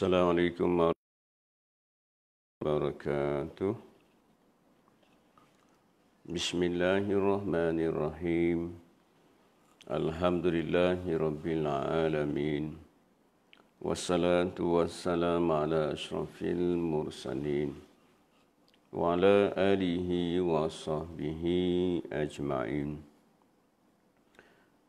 السلام عليكم ورحمة الله وبركاته بسم الله الرحمن الرحيم الحمد لله رب العالمين والصلاة والسلام على أشرف المرسلين وعلى آله وصحبه أجمعين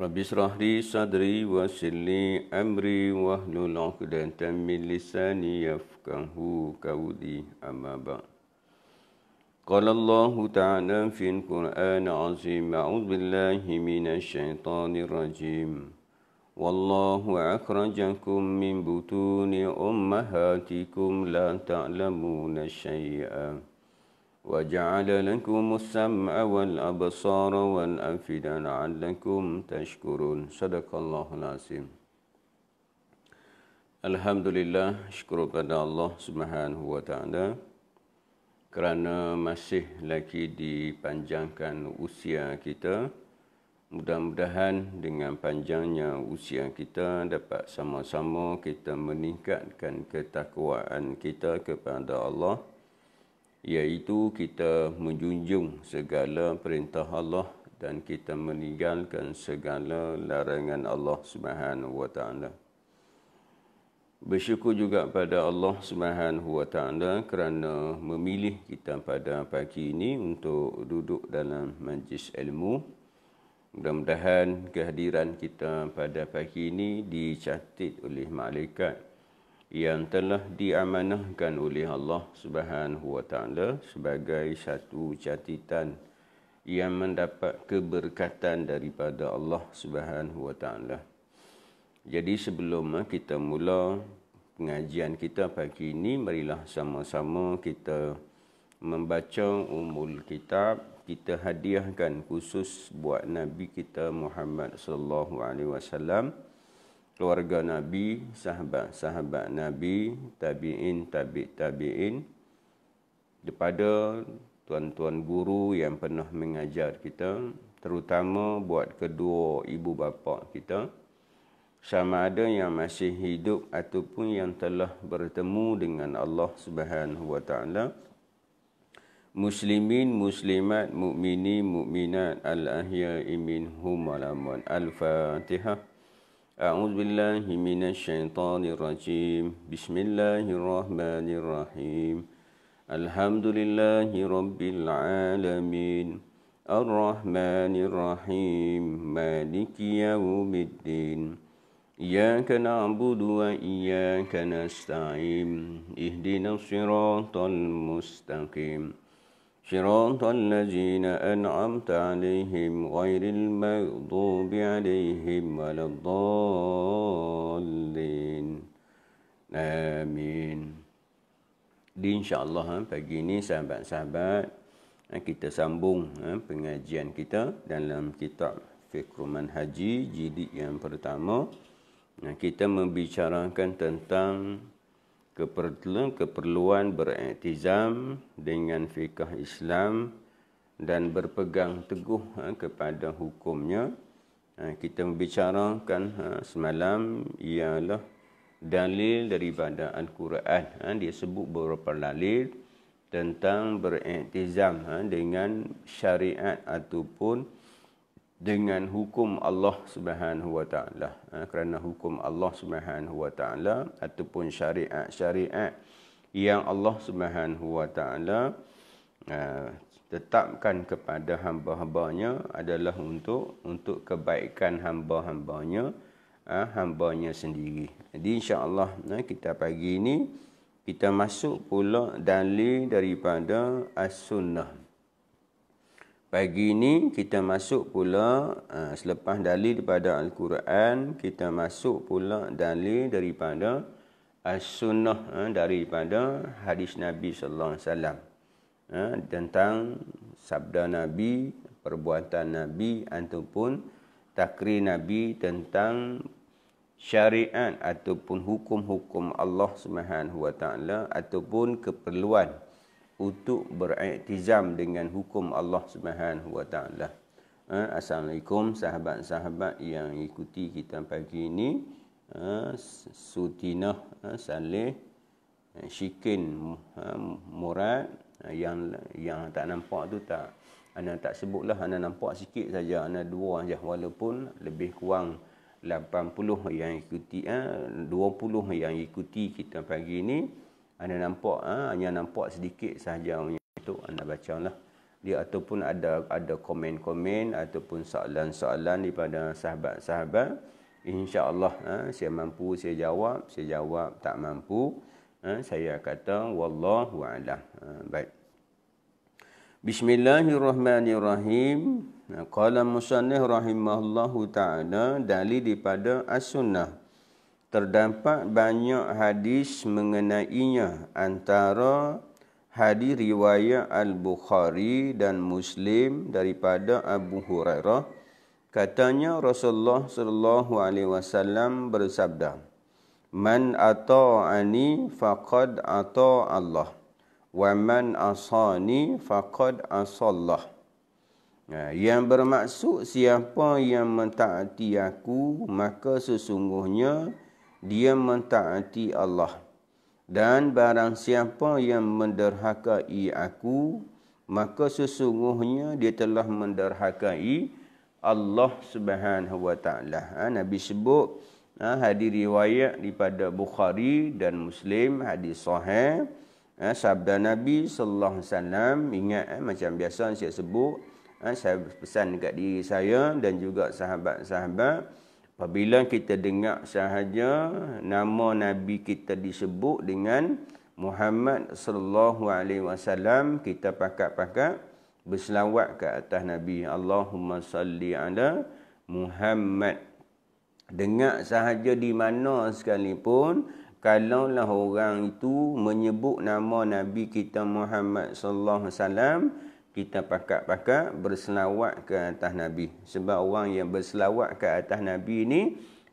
Rabbi israhli sadri wa sirli amri wa hlul 'uqdatan min lisani yafqahu qawli amma ba'd قال الله تعالى في القرآن العظيم أعوذ بالله من الشيطان الرجيم والله أخرجكم من بطون أمهاتكم لا تعلمون شيئا وجعل لكم السمع والأبصار والأفئدة لعلكم تشكرون صدق الله العظيم الحمد لله شكر pada الله سبحانه وتعالى kerana masih lagi dipanjangkan usia kita mudah-mudahan dengan panjangnya usia kita dapat sama-sama kita meningkatkan ketakwaan kita kepada Allah iaitu kita menjunjung segala perintah Allah dan kita meninggalkan segala larangan Allah Subhanahu wa taala. Bersyukur juga pada Allah Subhanahu wa taala kerana memilih kita pada pagi ini untuk duduk dalam majlis ilmu. Mudah-mudahan kehadiran kita pada pagi ini dicatat oleh malaikat yang telah diamanahkan oleh Allah Subhanahu Wa Taala sebagai satu catatan yang mendapat keberkatan daripada Allah Subhanahu Wa Taala. Jadi sebelum eh, kita mula pengajian kita pagi ini, marilah sama-sama kita membaca umul kitab kita hadiahkan khusus buat Nabi kita Muhammad sallallahu alaihi wasallam keluarga Nabi, sahabat-sahabat Nabi, tabi'in, tabi' tabi'in, daripada tuan-tuan guru yang pernah mengajar kita, terutama buat kedua ibu bapa kita, sama ada yang masih hidup ataupun yang telah bertemu dengan Allah Subhanahu wa taala muslimin muslimat mukmini mukminat al ahya'i minhum wal al fatihah أعوذ بالله من الشيطان الرجيم بسم الله الرحمن الرحيم الحمد لله رب العالمين الرحمن الرحيم مالك يوم الدين إياك نعبد وإياك نستعين اهدنا الصراط المستقيم صراط الذين أنعمت عليهم غير المغضوب عليهم ولا الضالين آمين Di insya Allah ha, pagi ini sahabat-sahabat ha, kita sambung ha, pengajian kita dalam kitab Fikruman Haji jilid yang pertama kita membicarakan tentang keperluan keperluan beriktizam dengan fiqh Islam dan berpegang teguh ha, kepada hukumnya ha, kita membicarakan ha, semalam ialah dalil daripada al-Quran dia sebut beberapa dalil tentang beriktizam dengan syariat ataupun dengan hukum Allah Subhanahu Wa Taala ha, kerana hukum Allah Subhanahu Wa Taala ataupun syariat-syariat yang Allah Subhanahu Wa Taala ha, tetapkan kepada hamba-hambanya adalah untuk untuk kebaikan hamba-hambanya hamba hambanya sendiri. Jadi insya-Allah ha, kita pagi ini kita masuk pula dalil daripada as-sunnah. Pagi ini kita masuk pula eh, selepas dalil daripada Al-Quran, kita masuk pula dalil daripada As-Sunnah eh, daripada hadis Nabi Sallallahu Alaihi Wasallam eh, tentang sabda Nabi, perbuatan Nabi ataupun takrir Nabi tentang syariat ataupun hukum-hukum Allah Subhanahu Wa Taala ataupun keperluan untuk beriktizam dengan hukum Allah Subhanahu wa taala. Ha, Assalamualaikum sahabat-sahabat yang ikuti kita pagi ini. Ha, Sutinah ha, Saleh Syikin Murad yang yang tak nampak tu tak Ana tak sebutlah Ana nampak sikit saja Ana dua saja walaupun lebih kurang 80 yang ikuti 20 yang ikuti kita pagi ini anda nampak ha, hanya nampak sedikit sahaja itu anda baca lah dia ataupun ada ada komen-komen ataupun soalan-soalan daripada sahabat-sahabat insyaallah ha, saya mampu saya jawab saya jawab tak mampu ha, saya kata wallahu ha, baik Bismillahirrahmanirrahim. Qala musannif rahimahullahu taala dalil daripada as-sunnah terdapat banyak hadis mengenainya antara hadis riwayat Al-Bukhari dan Muslim daripada Abu Hurairah katanya Rasulullah sallallahu alaihi wasallam bersabda Man ata'ani faqad ata' Allah wa man asani faqad asallah yang bermaksud siapa yang mentaati aku maka sesungguhnya dia mentaati Allah. Dan barang siapa yang menderhakai aku, maka sesungguhnya dia telah menderhakai Allah Subhanahu Wa Taala. Ha, Nabi sebut ha, hadis riwayat daripada Bukhari dan Muslim, hadis sahih. Ha, sabda Nabi sallallahu alaihi wasallam ingat macam biasa saya sebut saya pesan dekat diri saya dan juga sahabat-sahabat Apabila kita dengar sahaja nama Nabi kita disebut dengan Muhammad sallallahu alaihi wasallam kita pakat-pakat berselawat ke atas Nabi Allahumma salli ala Muhammad dengar sahaja di mana sekalipun kalaulah orang itu menyebut nama Nabi kita Muhammad sallallahu alaihi wasallam kita pakat-pakat berselawat ke atas Nabi. Sebab orang yang berselawat ke atas Nabi ni,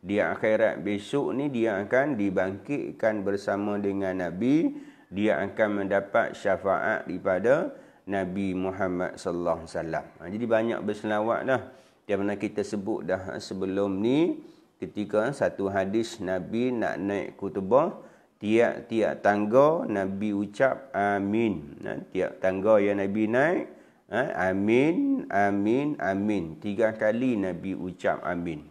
di akhirat besok ni dia akan dibangkitkan bersama dengan Nabi. Dia akan mendapat syafaat daripada Nabi Muhammad sallallahu alaihi wasallam. Ha, jadi banyak berselawat dah. Yang mana kita sebut dah sebelum ni ketika satu hadis Nabi nak naik kutubah tiap-tiap tangga Nabi ucap amin. Ha, tiap tangga yang Nabi naik, ha, amin, amin, amin. Tiga kali Nabi ucap amin.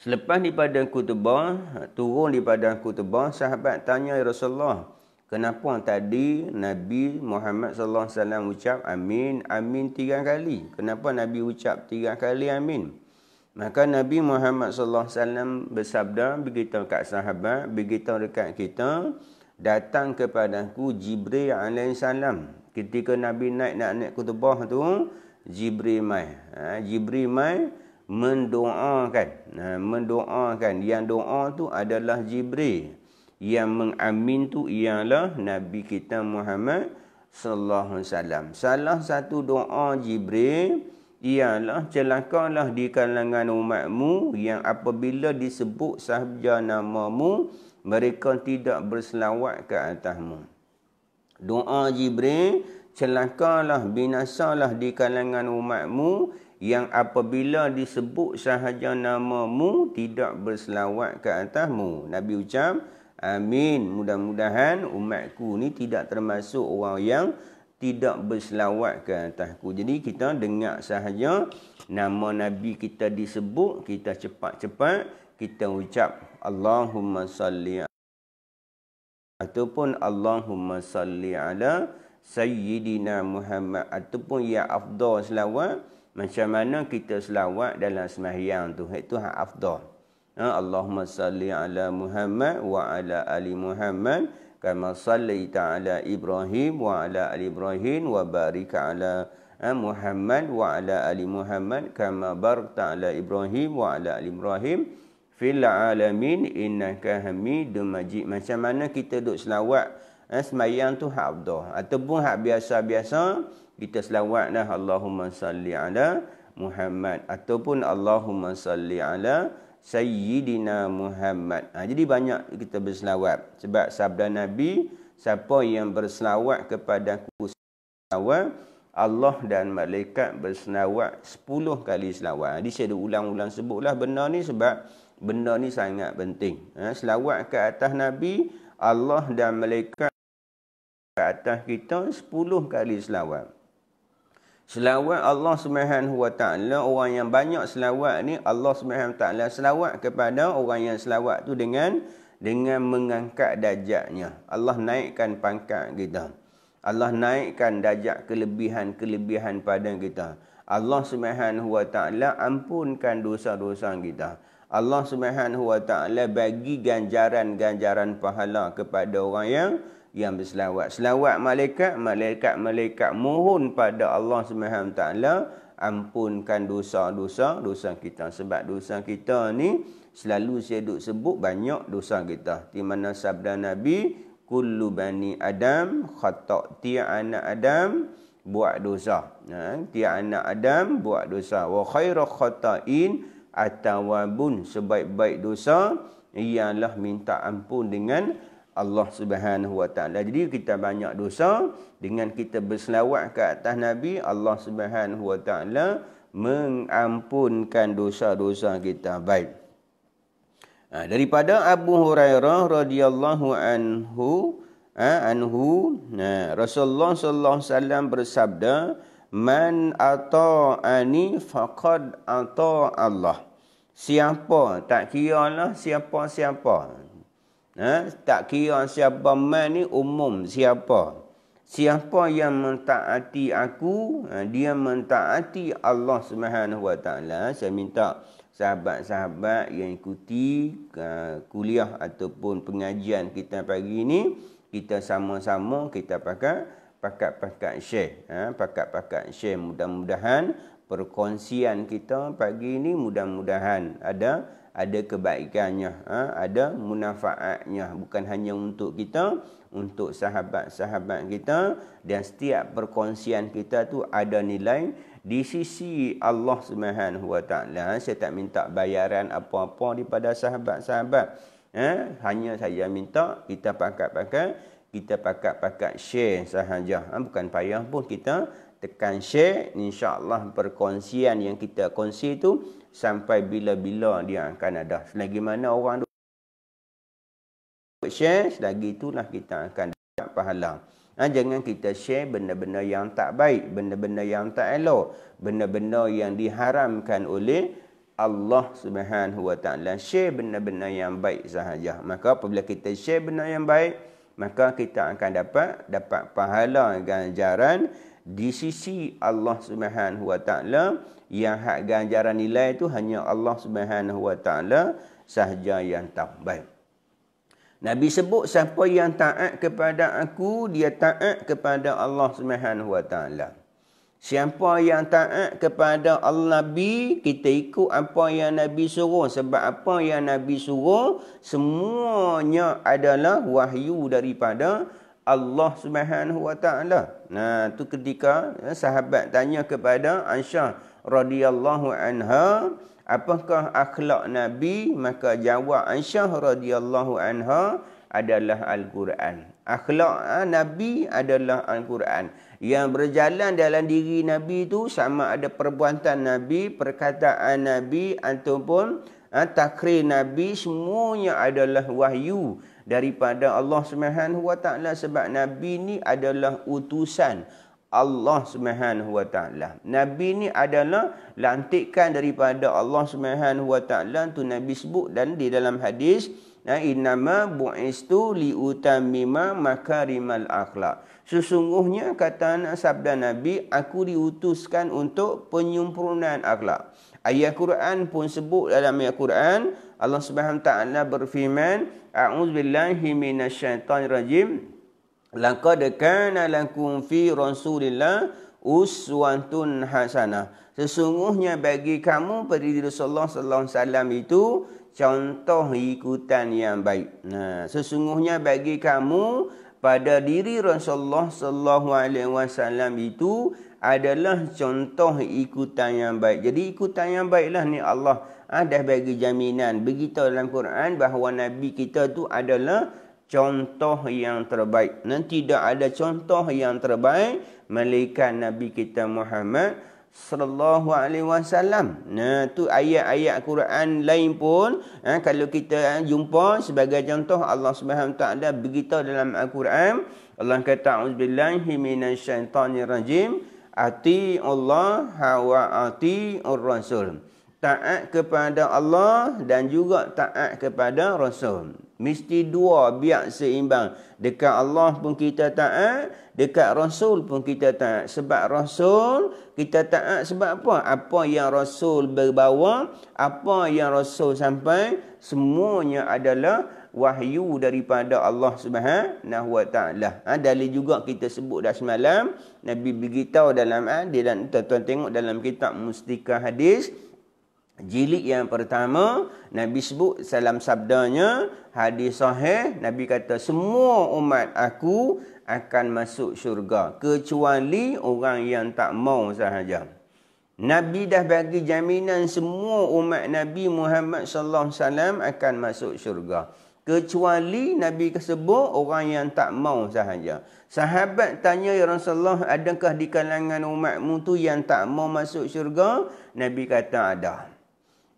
Selepas di padang kutubah, ha, turun di padang kutubah, sahabat tanya ya Rasulullah, kenapa tadi Nabi Muhammad SAW ucap amin, amin tiga kali? Kenapa Nabi ucap tiga kali Amin. Maka Nabi Muhammad sallallahu alaihi wasallam bersabda begitu kat sahabat, begitu dekat kita, datang kepadaku Jibril alaihi salam. Ketika Nabi naik nak naik kutubah tu, Jibril mai. Ha, Jibril mai mendoakan. Ha, mendoakan. Yang doa tu adalah Jibril. Yang mengamin tu ialah Nabi kita Muhammad sallallahu alaihi wasallam. Salah satu doa Jibril ialah celakalah di kalangan umatmu yang apabila disebut sahaja namamu, mereka tidak berselawat ke atasmu. Doa Jibril, celakalah binasalah di kalangan umatmu yang apabila disebut sahaja namamu, tidak berselawat ke atasmu. Nabi ucap, Amin. Mudah-mudahan umatku ni tidak termasuk orang yang tidak berselawat ke atasku. Jadi kita dengar sahaja nama Nabi kita disebut, kita cepat-cepat kita ucap Allahumma salli ataupun Allahumma salli ala Sayyidina Muhammad ataupun ya afdal selawat macam mana kita selawat dalam semahyang tu itu hak ha, Allahumma salli ala Muhammad wa ala ali Muhammad كما صليت على Ibrahim, وعلى آل إبراهيم وبارك على محمد وعلى Muhammad. محمد كما باركت على إبراهيم وعلى آل إبراهيم في العالمين إنك حميد مجيد macam mana kita duk selawat eh, semayang tu hak ataupun hak biasa-biasa kita selawatlah Allahumma salli ala Muhammad ataupun Allahumma salli ala Sayyidina Muhammad. Ha, jadi banyak kita berselawat. Sebab sabda Nabi, siapa yang berselawat kepada aku selawat, Allah dan malaikat berselawat sepuluh kali selawat. Jadi ha, saya ulang-ulang sebutlah benda ni sebab benda ni sangat penting. Ha, selawat ke atas Nabi, Allah dan malaikat ke atas kita sepuluh kali selawat. Selawat Allah Subhanahu Wa Taala orang yang banyak selawat ni Allah Subhanahu Wa Taala selawat kepada orang yang selawat tu dengan dengan mengangkat dajaknya Allah naikkan pangkat kita. Allah naikkan dajak kelebihan-kelebihan pada kita. Allah Subhanahu Wa Taala ampunkan dosa-dosa kita. Allah Subhanahu Wa Taala bagi ganjaran-ganjaran pahala kepada orang yang yang berselawat. Selawat malaikat, malaikat-malaikat mohon pada Allah Subhanahu Wa Taala ampunkan dosa-dosa, dosa kita. Sebab dosa kita ni selalu saya duk sebut banyak dosa kita. Di mana sabda Nabi, Kullu bani Adam khatak tiap anak Adam buat dosa. Ha? Tiap anak Adam buat dosa. Wa khaira khatain atawabun sebaik-baik dosa ialah minta ampun dengan Allah Subhanahu Wa Taala. Jadi kita banyak dosa dengan kita berselawat ke atas Nabi Allah Subhanahu Wa Taala mengampunkan dosa-dosa kita. Baik. Ha, daripada Abu Hurairah radhiyallahu anhu ha, anhu ha, Rasulullah sallallahu alaihi wasallam bersabda man ata'ani faqad ata Allah. Siapa tak kira lah siapa-siapa. Ha? Tak kira siapa man ni umum siapa. Siapa yang mentaati aku, ha, dia mentaati Allah Subhanahu Wa Saya minta sahabat-sahabat yang ikuti ha, kuliah ataupun pengajian kita pagi ini, kita sama-sama kita pakai pakat-pakat syekh. Ha? Pakat-pakat syekh mudah-mudahan perkongsian kita pagi ini mudah-mudahan ada ada kebaikannya, ha? ada manfaatnya. Bukan hanya untuk kita, untuk sahabat-sahabat kita dan setiap perkongsian kita tu ada nilai di sisi Allah Subhanahu Wa Taala. Saya tak minta bayaran apa-apa daripada sahabat-sahabat. Eh, hanya saya minta kita pakat-pakat kita pakat-pakat share sahaja. Ha? Bukan payah pun kita tekan share insyaallah perkongsian yang kita kongsi tu sampai bila-bila dia akan ada selagi mana orang tu share selagi itulah kita akan dapat pahala ha, jangan kita share benda-benda yang tak baik benda-benda yang tak elok benda-benda yang diharamkan oleh Allah Subhanahu Wa Taala share benda-benda yang baik sahaja maka apabila kita share benda yang baik maka kita akan dapat dapat pahala ganjaran di sisi Allah Subhanahu Wa Taala yang hak ganjaran nilai itu hanya Allah Subhanahu Wa Taala sahaja yang tahu. Baik. Nabi sebut siapa yang taat kepada aku, dia taat kepada Allah Subhanahu Wa Taala. Siapa yang taat kepada Allah Nabi, kita ikut apa yang Nabi suruh. Sebab apa yang Nabi suruh, semuanya adalah wahyu daripada Allah Subhanahu Wa Taala. Nah, tu ketika ya, sahabat tanya kepada Aisyah radhiyallahu anha, apakah akhlak Nabi? Maka jawab Aisyah radhiyallahu anha adalah Al-Quran. Akhlak ha, Nabi adalah Al-Quran. Yang berjalan dalam diri Nabi itu sama ada perbuatan Nabi, perkataan Nabi ataupun ha, takrir Nabi semuanya adalah wahyu daripada Allah Subhanahu Wa sebab nabi ni adalah utusan Allah Subhanahu Wa Taala. Nabi ni adalah lantikan daripada Allah Subhanahu Wa Taala tu nabi sebut dan di dalam hadis Nah, ha, innama bu'istu li utamima makarimal akhlak. Sesungguhnya kata sabda Nabi, aku diutuskan untuk penyempurnaan akhlak. Ayat Quran pun sebut dalam ayat Quran, Allah Subhanahu Wa Ta'ala berfirman a'udzubillahi minasyaitonirrajim laqad kana lakum fi rasulillah uswatun hasanah sesungguhnya bagi kamu pada Rasulullah sallallahu alaihi wasallam itu contoh ikutan yang baik. Nah, sesungguhnya bagi kamu pada diri Rasulullah sallallahu alaihi wasallam itu adalah contoh ikutan yang baik. Jadi ikutan yang baiklah ni Allah ah, dah bagi jaminan. Beritahu dalam Quran bahawa Nabi kita tu adalah contoh yang terbaik. Nanti tidak ada contoh yang terbaik melainkan Nabi kita Muhammad sallallahu alaihi wasallam. Nah tu ayat-ayat Quran lain pun eh, kalau kita eh, jumpa sebagai contoh Allah Subhanahu Wa taala beritahu dalam Al-Quran Allah kata auzubillahi minasyaitonirrajim ati Allah hawa ati ar-rasul taat kepada Allah dan juga taat kepada Rasul. Mesti dua biar seimbang. Dekat Allah pun kita taat, dekat Rasul pun kita taat. Sebab Rasul, kita taat sebab apa? Apa yang Rasul berbawa, apa yang Rasul sampai, semuanya adalah wahyu daripada Allah Subhanahu Wa Taala. Ada ha, juga kita sebut dah semalam Nabi beritahu dalam hadis dan tuan-tuan tengok dalam kitab Mustika Hadis Jilid yang pertama, Nabi sebut dalam sabdanya, hadis sahih, Nabi kata, semua umat aku akan masuk syurga. Kecuali orang yang tak mau sahaja. Nabi dah bagi jaminan semua umat Nabi Muhammad sallallahu alaihi wasallam akan masuk syurga. Kecuali Nabi tersebut orang yang tak mau sahaja. Sahabat tanya ya Rasulullah adakah di kalangan umatmu tu yang tak mau masuk syurga? Nabi kata ada.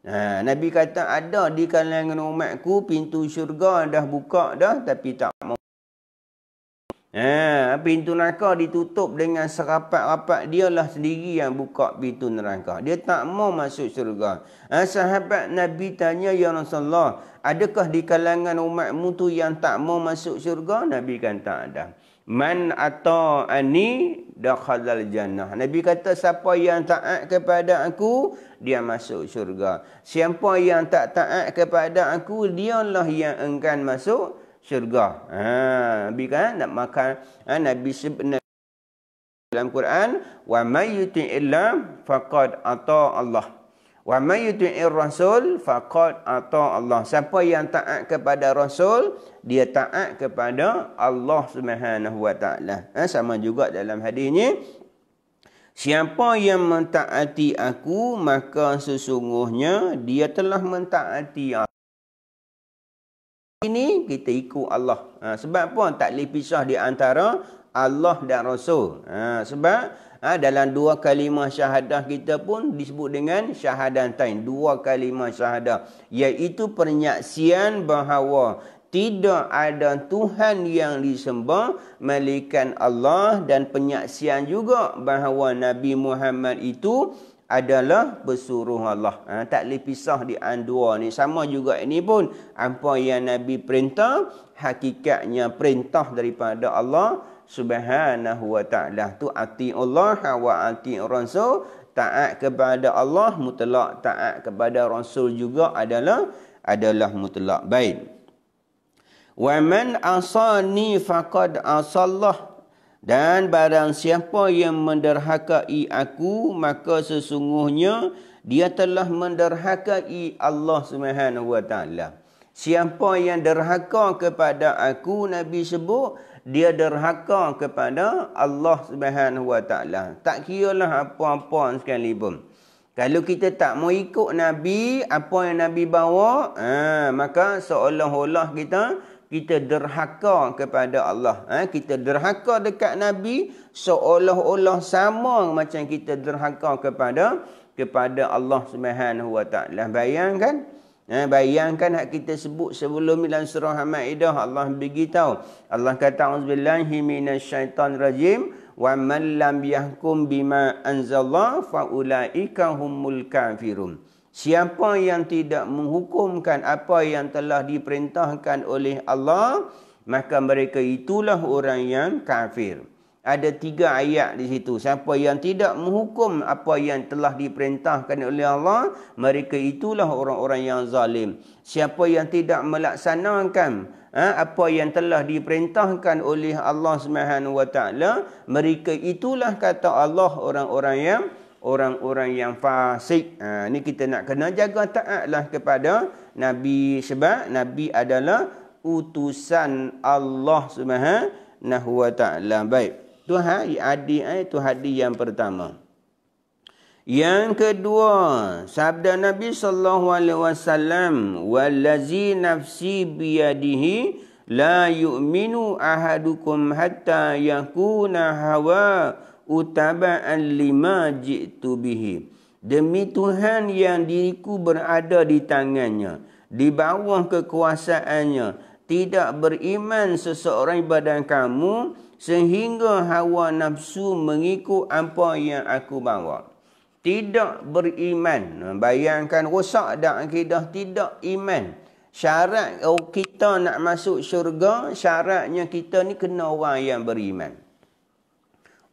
Ha, Nabi kata ada di kalangan umatku pintu syurga dah buka dah tapi tak mau. Ha, pintu neraka ditutup dengan serapat-rapat lah sendiri yang buka pintu neraka. Dia tak mau masuk syurga. Ha, sahabat Nabi tanya ya Rasulullah, adakah di kalangan umatmu tu yang tak mau masuk syurga? Nabi kata tak ada. Man atau ata'ani dakhalal jannah. Nabi kata siapa yang taat kepada aku, dia masuk syurga. Siapa yang tak taat kepada aku, dialah yang enggan masuk syurga. Ha, Nabi kan nak makan ha, Nabi sebenar dalam Quran, "Wa may yuti'illah faqad ata'a Allah." Wa man yuti'ir rasul faqad ata Allah. Siapa yang taat kepada rasul, dia taat kepada Allah Subhanahu wa taala. Ha, sama juga dalam hadis ni. Siapa yang mentaati aku, maka sesungguhnya dia telah mentaati aku. Ini kita ikut Allah. Ha, sebab apa tak boleh pisah di antara Allah dan Rasul. Ha, sebab Ha, dalam dua kalimah syahadah kita pun disebut dengan syahadantain. Dua kalimah syahadah. Iaitu penyaksian bahawa tidak ada Tuhan yang disembah melainkan Allah dan penyaksian juga bahawa Nabi Muhammad itu adalah bersuruh Allah. Ha, tak boleh pisah di andua ni. Sama juga ini pun. Apa yang Nabi perintah, hakikatnya perintah daripada Allah subhanahu wa ta'ala tu ati Allah wa ati Rasul taat kepada Allah mutlak taat kepada Rasul juga adalah adalah mutlak baik wa man asani faqad asallah dan barang siapa yang menderhakai aku maka sesungguhnya dia telah menderhakai Allah Subhanahu wa taala siapa yang derhaka kepada aku nabi sebut dia derhaka kepada Allah Subhanahu Wa Taala. Tak kiralah apa-apa sekali pun. Kalau kita tak mau ikut nabi, apa yang nabi bawa, ha, maka seolah-olah kita kita derhaka kepada Allah. Ha, kita derhaka dekat nabi seolah-olah sama macam kita derhaka kepada kepada Allah Subhanahu Wa Taala. Bayangkan? Ha, bayangkan hak kita sebut sebelum dalam surah Al-Ma'idah Allah beritahu Allah kata auzubillahi minasyaitonirrajim wa man lam yahkum bima anzala fa ulaika humul kafirun Siapa yang tidak menghukumkan apa yang telah diperintahkan oleh Allah maka mereka itulah orang yang kafir ada tiga ayat di situ. Siapa yang tidak menghukum apa yang telah diperintahkan oleh Allah, mereka itulah orang-orang yang zalim. Siapa yang tidak melaksanakan ha, apa yang telah diperintahkan oleh Allah Subhanahu wa taala, mereka itulah kata Allah orang-orang yang orang-orang yang fasik. Ha, ini kita nak kena jaga taatlah kepada Nabi sebab Nabi adalah utusan Allah Subhanahu wa taala. Baik. Tuhan ya adi eh, itu hadis yang pertama. Yang kedua, sabda Nabi sallallahu alaihi wasallam, "Wallazi nafsi biyadihi la yu'minu ahadukum hatta yakuna hawa utaba'an lima jitu bihi." Demi Tuhan yang diriku berada di tangannya, di bawah kekuasaannya, tidak beriman seseorang badan kamu, sehingga hawa nafsu mengikut apa yang aku bawa. Tidak beriman. Bayangkan rosak dan akidah tidak iman. Syarat oh, kita nak masuk syurga, syaratnya kita ni kena orang yang beriman.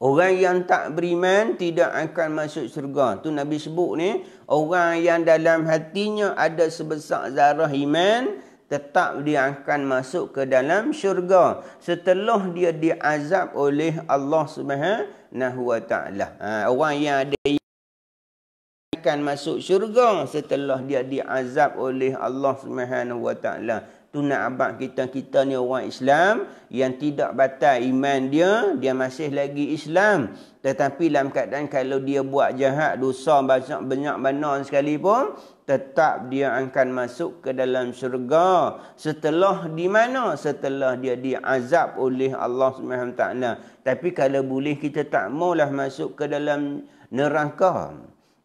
Orang yang tak beriman tidak akan masuk syurga. Tu Nabi sebut ni, orang yang dalam hatinya ada sebesar zarah iman, tetap dia akan masuk ke dalam syurga setelah dia diazab oleh Allah Subhanahu Wa Taala. Ha, orang yang ada akan masuk syurga setelah dia diazab oleh Allah Subhanahu Wa Taala tunak abang kita kita ni orang Islam yang tidak batal iman dia dia masih lagi Islam tetapi dalam keadaan kalau dia buat jahat dosa banyak banyak sekali sekalipun tetap dia akan masuk ke dalam syurga setelah di mana setelah dia diazab oleh Allah Subhanahu taala tapi kalau boleh kita tak maulah masuk ke dalam neraka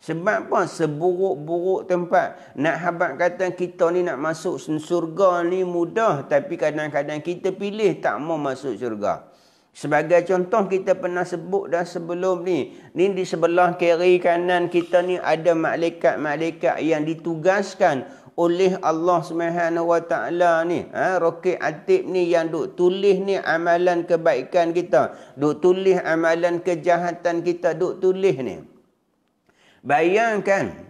sebab apa? Seburuk-buruk tempat. Nak habat kata kita ni nak masuk surga ni mudah. Tapi kadang-kadang kita pilih tak mau masuk surga. Sebagai contoh kita pernah sebut dah sebelum ni. Ni di sebelah kiri kanan kita ni ada malaikat-malaikat yang ditugaskan oleh Allah Subhanahu Wa Taala ni ha roket atib ni yang duk tulis ni amalan kebaikan kita duk tulis amalan kejahatan kita duk tulis ni Bayangkan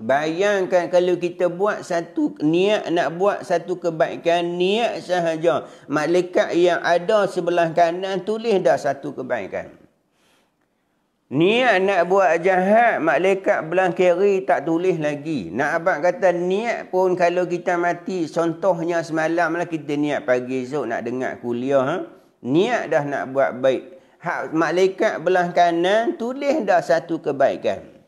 Bayangkan kalau kita buat satu niat nak buat satu kebaikan Niat sahaja Malaikat yang ada sebelah kanan tulis dah satu kebaikan Niat nak buat jahat Malaikat belah kiri tak tulis lagi Nak abang kata niat pun kalau kita mati Contohnya semalamlah kita niat pagi esok nak dengar kuliah ha? Niat dah nak buat baik Hak, Malaikat belah kanan tulis dah satu kebaikan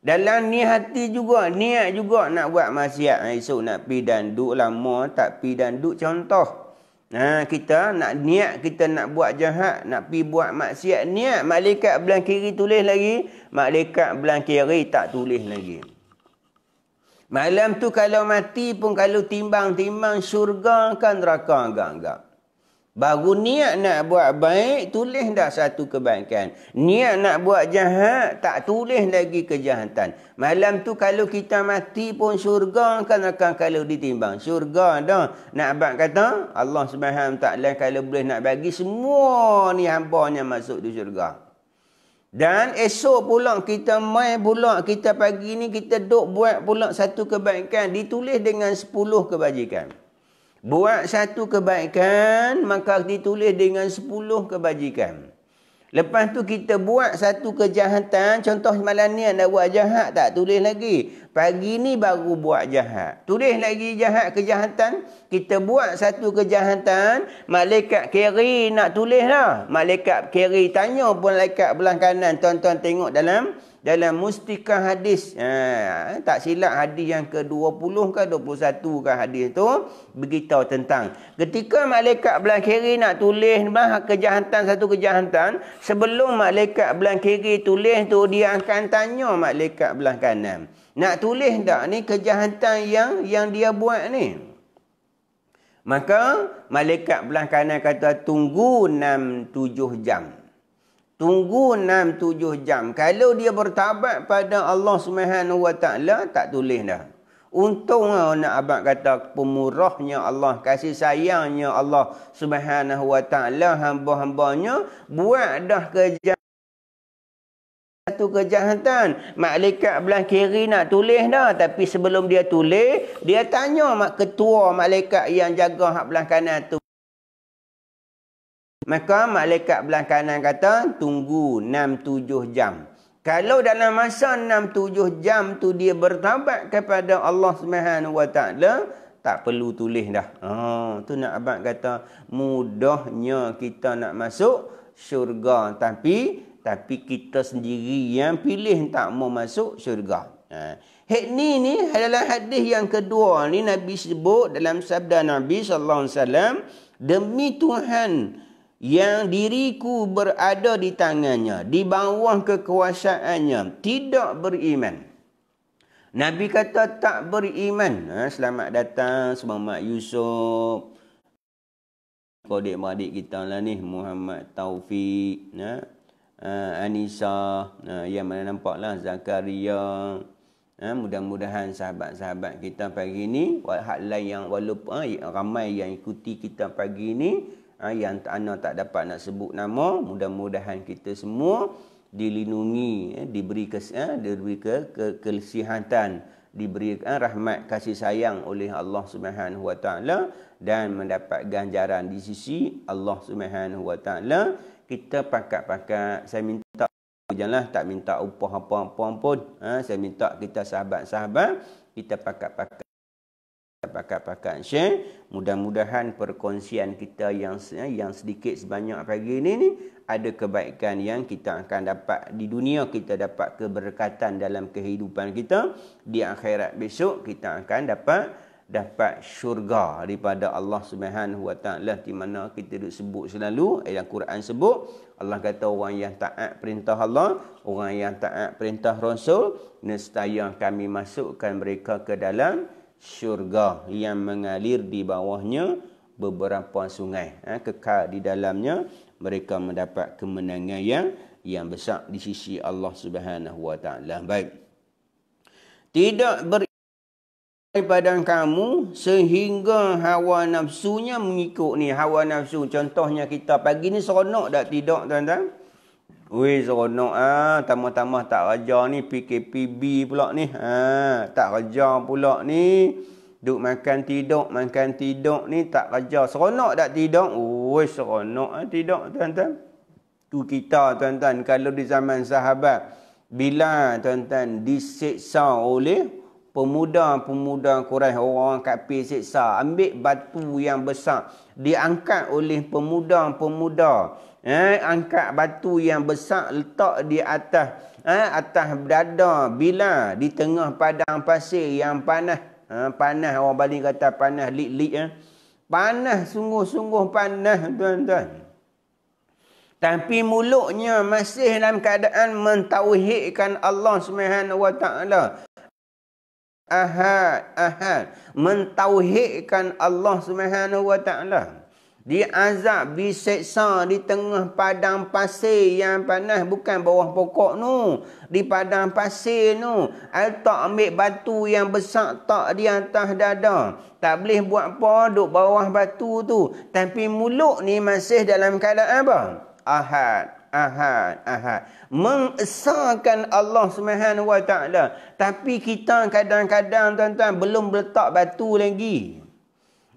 dalam ni hati juga, niat juga nak buat maksiat ha, esok nak pi dan duk lama, tak pi dan duk contoh. Ha, kita nak niat kita nak buat jahat, nak pi buat maksiat niat. Malaikat belah kiri tulis lagi, malaikat belah kiri tak tulis lagi. Malam tu kalau mati pun kalau timbang-timbang syurga kan neraka agak-agak. Baru niat nak buat baik, tulis dah satu kebaikan. Niat nak buat jahat, tak tulis lagi kejahatan. Malam tu kalau kita mati pun syurga kan akan kalau ditimbang. Syurga dah. Nak buat kata, Allah SWT kalau boleh nak bagi semua ni hambanya masuk di syurga. Dan esok pula kita main pula kita pagi ni kita duk buat pula satu kebaikan. Ditulis dengan sepuluh kebajikan. Buat satu kebaikan, maka ditulis dengan sepuluh kebajikan. Lepas tu kita buat satu kejahatan. Contoh semalam ni anda buat jahat tak? Tulis lagi. Pagi ni baru buat jahat. Tulis lagi jahat kejahatan. Kita buat satu kejahatan. Malaikat keri nak tulis lah. Malaikat keri tanya pun malaikat belah kanan. Tuan-tuan tengok dalam dalam mustika hadis ha, tak silap hadis yang ke-20 ke 21 ke hadis tu beritahu tentang ketika malaikat belah nak tulis bah kejahatan satu kejahatan sebelum malaikat belah kiri tulis tu dia akan tanya malaikat belah kanan nak tulis tak ni kejahatan yang yang dia buat ni maka malaikat belah kanan kata tunggu 6 7 jam Tunggu 6 7 jam. Kalau dia bertaubat pada Allah Subhanahu Wa Taala tak tulis dah. Untung nak lah abang kata pemurahnya Allah, kasih sayangnya Allah Subhanahu Wa Taala hamba-hambanya buat dah kerja satu kejahatan. Malaikat belah kiri nak tulis dah. Tapi sebelum dia tulis, dia tanya mak ketua malaikat yang jaga hak belah kanan tu. Maka malaikat belah kanan kata tunggu 6-7 jam. Kalau dalam masa 6-7 jam tu dia bertawabat kepada Allah Subhanahu SWT. Tak perlu tulis dah. Oh, tu nak abad kata mudahnya kita nak masuk syurga. Tapi tapi kita sendiri yang pilih tak mau masuk syurga. Ha. ni ni adalah hadis yang kedua ni Nabi sebut dalam sabda Nabi SAW. Alaihi Wasallam Demi Tuhan yang diriku berada di tangannya, di bawah kekuasaannya, tidak beriman. Nabi kata tak beriman. Ha, selamat datang semua Mak Yusuf. Kodik-kodik kita lah ni. Muhammad Taufik. Ha, ha, Anissa. Ha, yang mana nampak lah. Zakaria. Ha, mudah-mudahan sahabat-sahabat kita pagi ni. Hak lain yang walaupun ha, ramai yang ikuti kita pagi ni. Ha, yang tak Ana tak dapat nak sebut nama, mudah-mudahan kita semua dilindungi, eh, diberi kes, eh, diberi ke, ke, kelesihatan, diberikan eh, rahmat kasih sayang oleh Allah Subhanahu Wa Taala dan mendapat ganjaran di sisi Allah Subhanahu Wa Taala. Kita pakat-pakat, saya minta janganlah tak minta upah apa-apa pun. Ha, saya minta kita sahabat-sahabat, kita pakat-pakat pakat-pakat share. Mudah-mudahan perkongsian kita yang yang sedikit sebanyak pagi ini ni ada kebaikan yang kita akan dapat di dunia kita dapat keberkatan dalam kehidupan kita di akhirat besok kita akan dapat dapat syurga daripada Allah Subhanahu Wa Taala di mana kita duk sebut selalu ayat Quran sebut Allah kata orang yang taat perintah Allah orang yang taat perintah Rasul nescaya kami masukkan mereka ke dalam syurga yang mengalir di bawahnya beberapa sungai ha, kekal di dalamnya mereka mendapat kemenangan yang yang besar di sisi Allah Subhanahu Wa Taala baik tidak ber pada kamu sehingga hawa nafsunya mengikut ni hawa nafsu contohnya kita pagi ni seronok tak tidak tuan-tuan Ui seronok ah ha. tambah-tambah tak raja ni PKPB pula ni. Ha tak raja pula ni. Duk makan tidur, makan tidur ni tak raja. Seronok tak tidur? Ui seronok ah ha. tidur tuan-tuan. Tu kita tuan-tuan kalau di zaman sahabat bila tuan-tuan disiksa oleh pemuda-pemuda Quraisy orang kapi siksa ambil batu yang besar diangkat oleh pemuda-pemuda eh angkat batu yang besar letak di atas eh atas dada bila di tengah padang pasir yang panas eh, panas orang Bali kata panas lik-lik eh panas sungguh-sungguh panas tuan-tuan tapi mulutnya masih dalam keadaan mentauhidkan Allah Subhanahu Wa Taala ahad ahad mentauhidkan Allah swt diazab, diseksa di tengah padang pasir yang panas bukan bawah pokok nu Di padang pasir nu. al tak ambil batu yang besar tak di atas dada. Tak boleh buat apa duk bawah batu tu. Tapi mulut ni masih dalam keadaan apa? Ahad. Ahad, ahad. Mengesahkan Allah swt. Tapi kita kadang-kadang tuan-tuan belum letak batu lagi.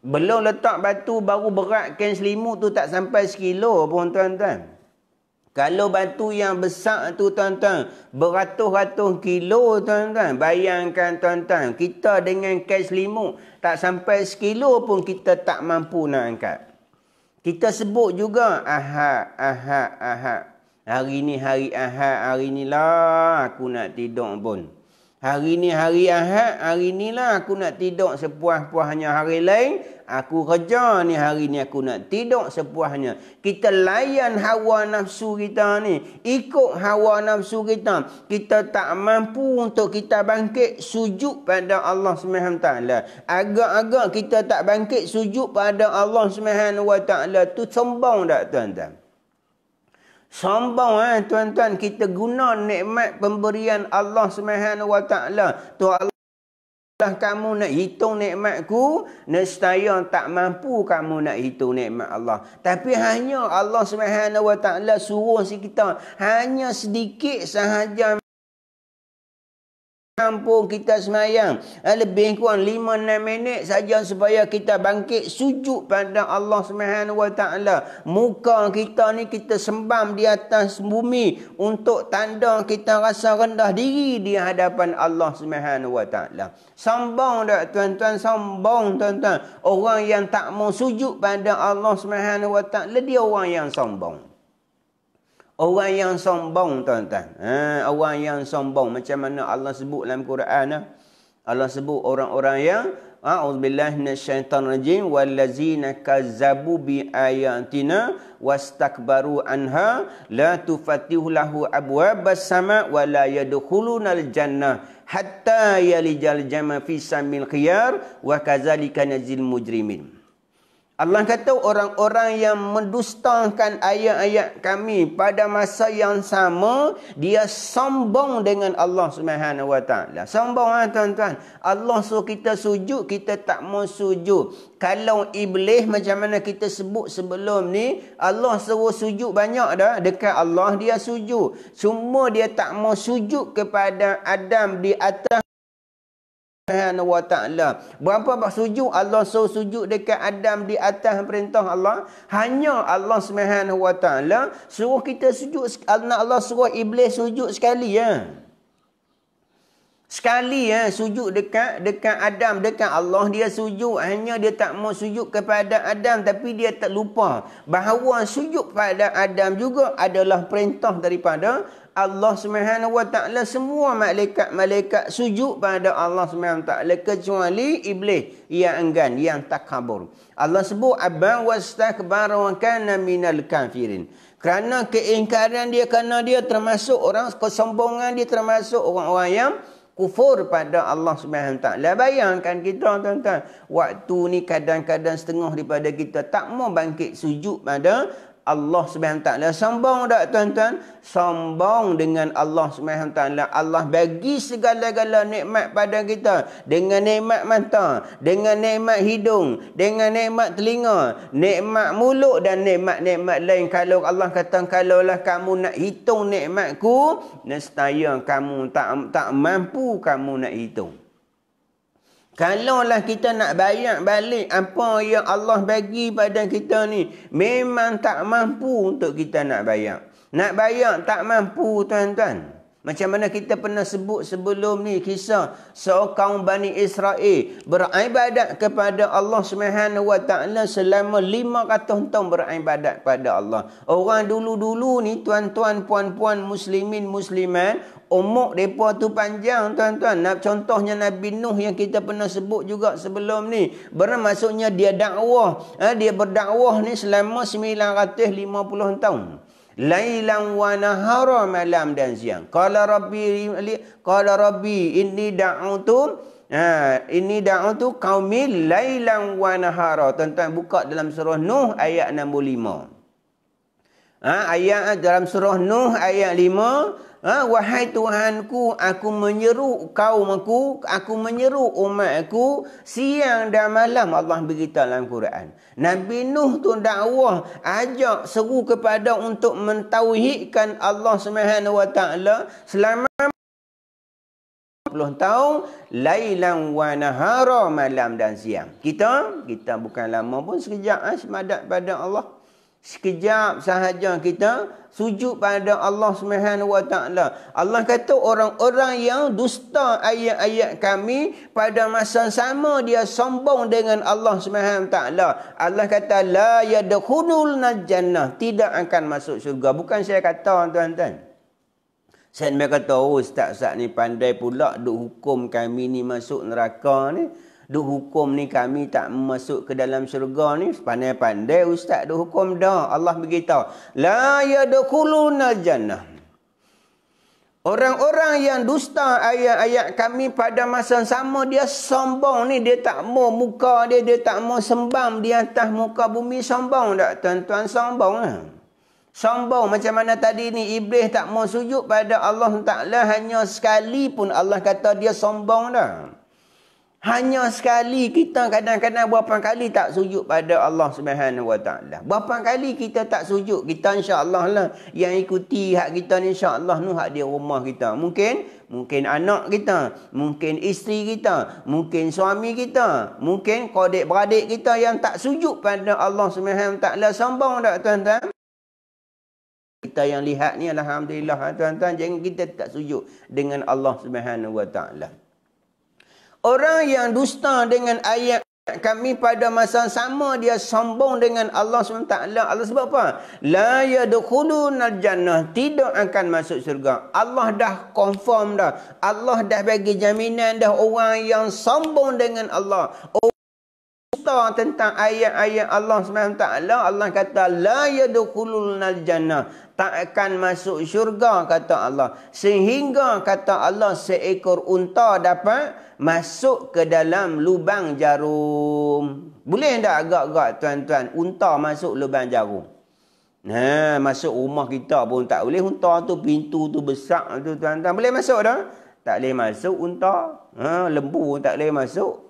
Belum letak batu baru berat kain selimut tu tak sampai sekilo pun tuan-tuan. Kalau batu yang besar tu tuan-tuan beratus-ratus kilo tuan-tuan. Bayangkan tuan-tuan kita dengan kain selimut tak sampai sekilo pun kita tak mampu nak angkat. Kita sebut juga ahad, ahad, ahad. Hari ni hari ahad, hari ni lah aku nak tidur pun. Hari ni hari ahad, hari ni lah aku nak tidur sepuah-puahnya hari lain. Aku kerja ni hari ni aku nak tidur sepuahnya Kita layan hawa nafsu kita ni. Ikut hawa nafsu kita. Kita tak mampu untuk kita bangkit sujud pada Allah SWT. Agak-agak kita tak bangkit sujud pada Allah SWT. tu sembang tak tuan-tuan? Sombong eh tuan-tuan kita guna nikmat pemberian Allah Subhanahu Wa Taala. Tu Allah kamu nak hitung nikmatku, nescaya tak mampu kamu nak hitung nikmat Allah. Tapi hanya Allah Subhanahu Wa Taala suruh si kita hanya sedikit sahaja kampung kita semayang. Eh, lebih kurang 5-6 minit saja supaya kita bangkit sujud pada Allah SWT. Muka kita ni kita sembam di atas bumi untuk tanda kita rasa rendah diri di hadapan Allah SWT. Sambung tak tuan-tuan? Sambung tuan-tuan. Orang yang tak mau sujud pada Allah SWT, dia orang yang sombong. Orang yang sombong tuan-tuan. Ha, orang yang sombong. Macam mana Allah sebut dalam Quran. Ha? Allah sebut orang-orang yang. A'udzubillah minasyaitan rajim. Wallazina kazzabu bi ayatina. Wastakbaru anha. La tufatihu lahu abwa basama. Wala yadukhuluna aljannah. Hatta yalijal jama fi samil khiyar. Wa kazalika nazil mujrimin. Allah kata orang-orang yang mendustakan ayat-ayat kami pada masa yang sama dia sombong dengan Allah Subhanahu Wa Taala. Sombong ah tuan-tuan. Allah suruh kita sujud kita tak mau sujud. Kalau iblis macam mana kita sebut sebelum ni, Allah suruh sujud banyak dah dekat Allah dia sujud. Semua dia tak mau sujud kepada Adam di atas Subhanahu wa ta'ala Berapa sujud Allah suruh sujud dekat Adam di atas perintah Allah Hanya Allah subhanahu wa ta'ala Suruh kita sujud Allah suruh Iblis sujud sekali ya Sekali ya, sujud dekat dekat Adam, dekat Allah dia sujud. Hanya dia tak mau sujud kepada Adam tapi dia tak lupa bahawa sujud pada Adam juga adalah perintah daripada Allah Subhanahu Wa Taala semua malaikat-malaikat sujud pada Allah Subhanahu Wa Taala kecuali iblis yang enggan yang kabur Allah sebut abang wastakbara wa kana minal kafirin. Kerana keingkaran dia kerana dia termasuk orang kesombongan dia termasuk orang-orang yang kufur pada Allah Subhanahu taala. Bayangkan kita tuan-tuan, waktu ni kadang-kadang setengah daripada kita tak mau bangkit sujud pada Allah Subhanahu SWT. Sambung tak tuan-tuan? Sambung dengan Allah Subhanahu SWT. Allah bagi segala-gala nikmat pada kita. Dengan nikmat mata. Dengan nikmat hidung. Dengan nikmat telinga. Nikmat mulut dan nikmat-nikmat lain. Kalau Allah kata, kalaulah kamu nak hitung nikmatku, nestaya kamu tak tak mampu kamu nak hitung. Kalaulah kita nak bayar balik apa yang Allah bagi pada kita ni, memang tak mampu untuk kita nak bayar. Nak bayar tak mampu tuan-tuan. Macam mana kita pernah sebut sebelum ni kisah seorang Bani Israel beribadat kepada Allah SWT selama 500 tahun beribadat kepada Allah. Orang dulu-dulu ni tuan-tuan, puan-puan, muslimin, musliman, umur mereka tu panjang tuan-tuan. Nak contohnya Nabi Nuh yang kita pernah sebut juga sebelum ni. Bermaksudnya dia dakwah. Ha, dia berdakwah ni selama 950 tahun. Lailan wa nahara malam dan siang. Qala rabbi qala rabbi inni da'utu ha ini da'utu qaumi lailan wa nahara. Tuan-tuan buka dalam surah Nuh ayat 65. Ha ayat dalam surah Nuh ayat Ha, wahai Tuhanku, aku menyeru kaum aku, aku menyeru umat aku siang dan malam Allah beritahu dalam Quran. Nabi Nuh tu dakwah ajak seru kepada untuk mentauhidkan Allah S.W.T. selama 20 tahun lailan wa nahara malam dan siang. Kita kita bukan lama pun sekejap ha, semadat pada Allah. Sekejap sahaja kita sujud pada Allah Subhanahu Wa Taala. Allah kata orang-orang yang dusta ayat-ayat kami pada masa sama dia sombong dengan Allah Subhanahu Wa Taala. Allah kata la yadkhulul jannah tidak akan masuk syurga. Bukan saya kata tuan-tuan. Saya kata oh ustaz-ustaz ni pandai pula duk hukum kami ni masuk neraka ni duk hukum ni kami tak masuk ke dalam syurga ni pandai-pandai ustaz duk hukum dah Allah beritahu la yadkhuluna jannah Orang-orang yang dusta ayat-ayat kami pada masa sama dia sombong ni dia tak mau muka dia dia tak mau sembang di atas muka bumi sombong tak tuan-tuan sombong lah. Sombong macam mana tadi ni iblis tak mau sujud pada Allah Taala hanya sekali pun Allah kata dia sombong dah. Hanya sekali kita kadang-kadang berapa kali tak sujud pada Allah Subhanahu Wa Taala. Berapa kali kita tak sujud, kita insya-Allah lah yang ikuti hak kita ni insya-Allah nu hak di rumah kita. Mungkin mungkin anak kita, mungkin isteri kita, mungkin suami kita, mungkin kodik beradik kita yang tak sujud pada Allah Subhanahu Wa Taala sombong tak tuan-tuan? Kita yang lihat ni alhamdulillah tuan-tuan jangan kita tak sujud dengan Allah Subhanahu Wa Orang yang dusta dengan ayat kami pada masa sama dia sombong dengan Allah SWT. Allah sebab apa? La yadukhulun al-jannah. Tidak akan masuk syurga. Allah dah confirm dah. Allah dah bagi jaminan dah orang yang sombong dengan Allah. Dusta tentang ayat-ayat Allah SWT. Allah kata la yadukhulun al-jannah tak akan masuk syurga kata Allah sehingga kata Allah seekor unta dapat masuk ke dalam lubang jarum boleh tak agak-agak tuan-tuan unta masuk lubang jarum ha masuk rumah kita pun tak boleh unta tu pintu tu besar tu tuan-tuan boleh masuk dah tak boleh masuk unta ha lembu tak boleh masuk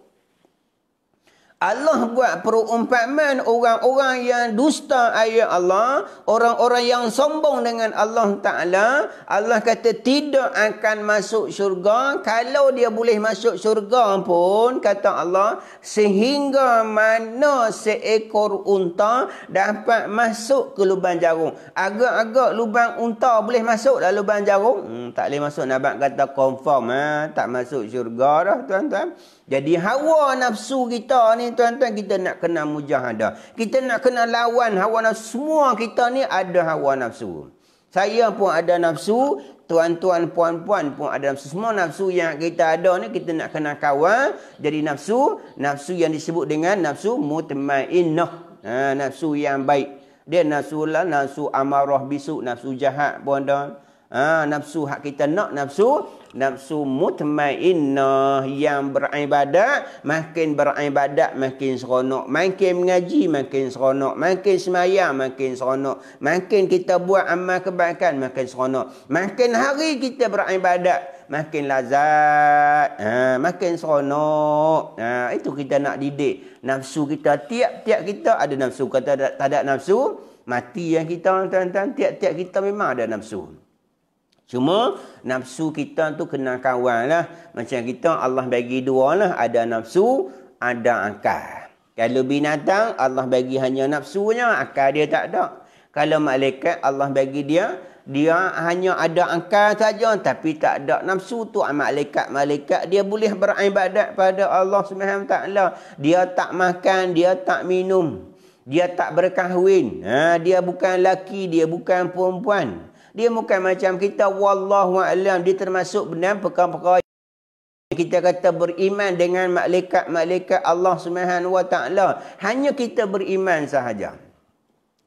Allah buat perumpamaan orang-orang yang dusta ayat Allah, orang-orang yang sombong dengan Allah Ta'ala, Allah kata tidak akan masuk syurga, kalau dia boleh masuk syurga pun, kata Allah, sehingga mana seekor unta dapat masuk ke lubang jarum. Agak-agak lubang unta boleh masuk dalam lubang jarum? Hmm, tak boleh masuk, nabak kata confirm, ha? tak masuk syurga dah tuan-tuan. Jadi hawa nafsu kita ni tuan-tuan kita nak kena mujahadah. Kita nak kena lawan hawa nafsu. Semua kita ni ada hawa nafsu. Saya pun ada nafsu. Tuan-tuan, puan-puan pun ada nafsu. Semua nafsu yang kita ada ni kita nak kena kawal. Jadi nafsu, nafsu yang disebut dengan nafsu mutmainah. Ha, nafsu yang baik. Dia nafsu lah, nafsu amarah bisu, nafsu jahat pun ada. Ha, nafsu hak kita nak, nafsu nafsu mutmainnah yang beribadat makin beribadat makin seronok makin mengaji makin seronok makin semaya makin seronok makin kita buat amal kebaikan makin seronok makin hari kita beribadat makin lazat ha, makin seronok ha, itu kita nak didik nafsu kita tiap-tiap kita ada nafsu kata tak ada nafsu mati yang kita tuan-tuan tiap-tiap kita memang ada nafsu Cuma nafsu kita tu kena kawal lah. Macam kita Allah bagi dua lah. Ada nafsu, ada akal. Kalau binatang, Allah bagi hanya nafsunya. Akal dia tak ada. Kalau malaikat, Allah bagi dia. Dia hanya ada akal saja. Tapi tak ada nafsu tu. Malaikat-malaikat dia boleh beribadat pada Allah SWT. Dia tak makan, dia tak minum. Dia tak berkahwin. Ha, dia bukan laki, dia bukan perempuan. Dia bukan macam kita wallahu a'lam dia termasuk benar perkara-perkara kita kata beriman dengan malaikat-malaikat Allah Subhanahu wa taala. Hanya kita beriman sahaja.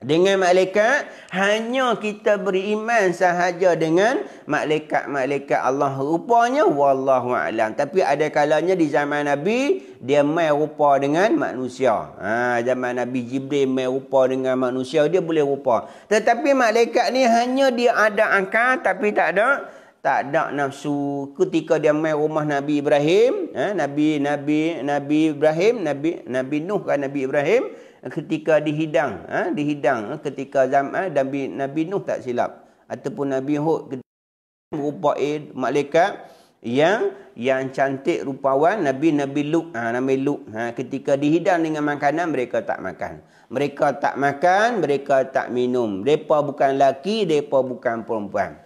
Dengan malaikat, hanya kita beriman sahaja dengan malaikat-malaikat Allah. Rupanya, wallahu a'lam. Tapi ada kalanya di zaman Nabi, dia mai rupa dengan manusia. Ha, zaman Nabi Jibril mai rupa dengan manusia, dia boleh rupa. Tetapi malaikat ni hanya dia ada akal tapi tak ada tak ada nafsu ketika dia mai rumah Nabi Ibrahim eh, Nabi Nabi Nabi Ibrahim Nabi Nabi Nuh kan Nabi Ibrahim ketika dihidang ha? dihidang ha, ketika zaman ha, Nabi, Nabi Nuh tak silap ataupun Nabi Hud rupa malaikat yang yang cantik rupawan Nabi Nabi Luq ha, Nabi Luq ha, ketika dihidang dengan makanan mereka tak makan mereka tak makan mereka tak minum depa bukan laki depa bukan perempuan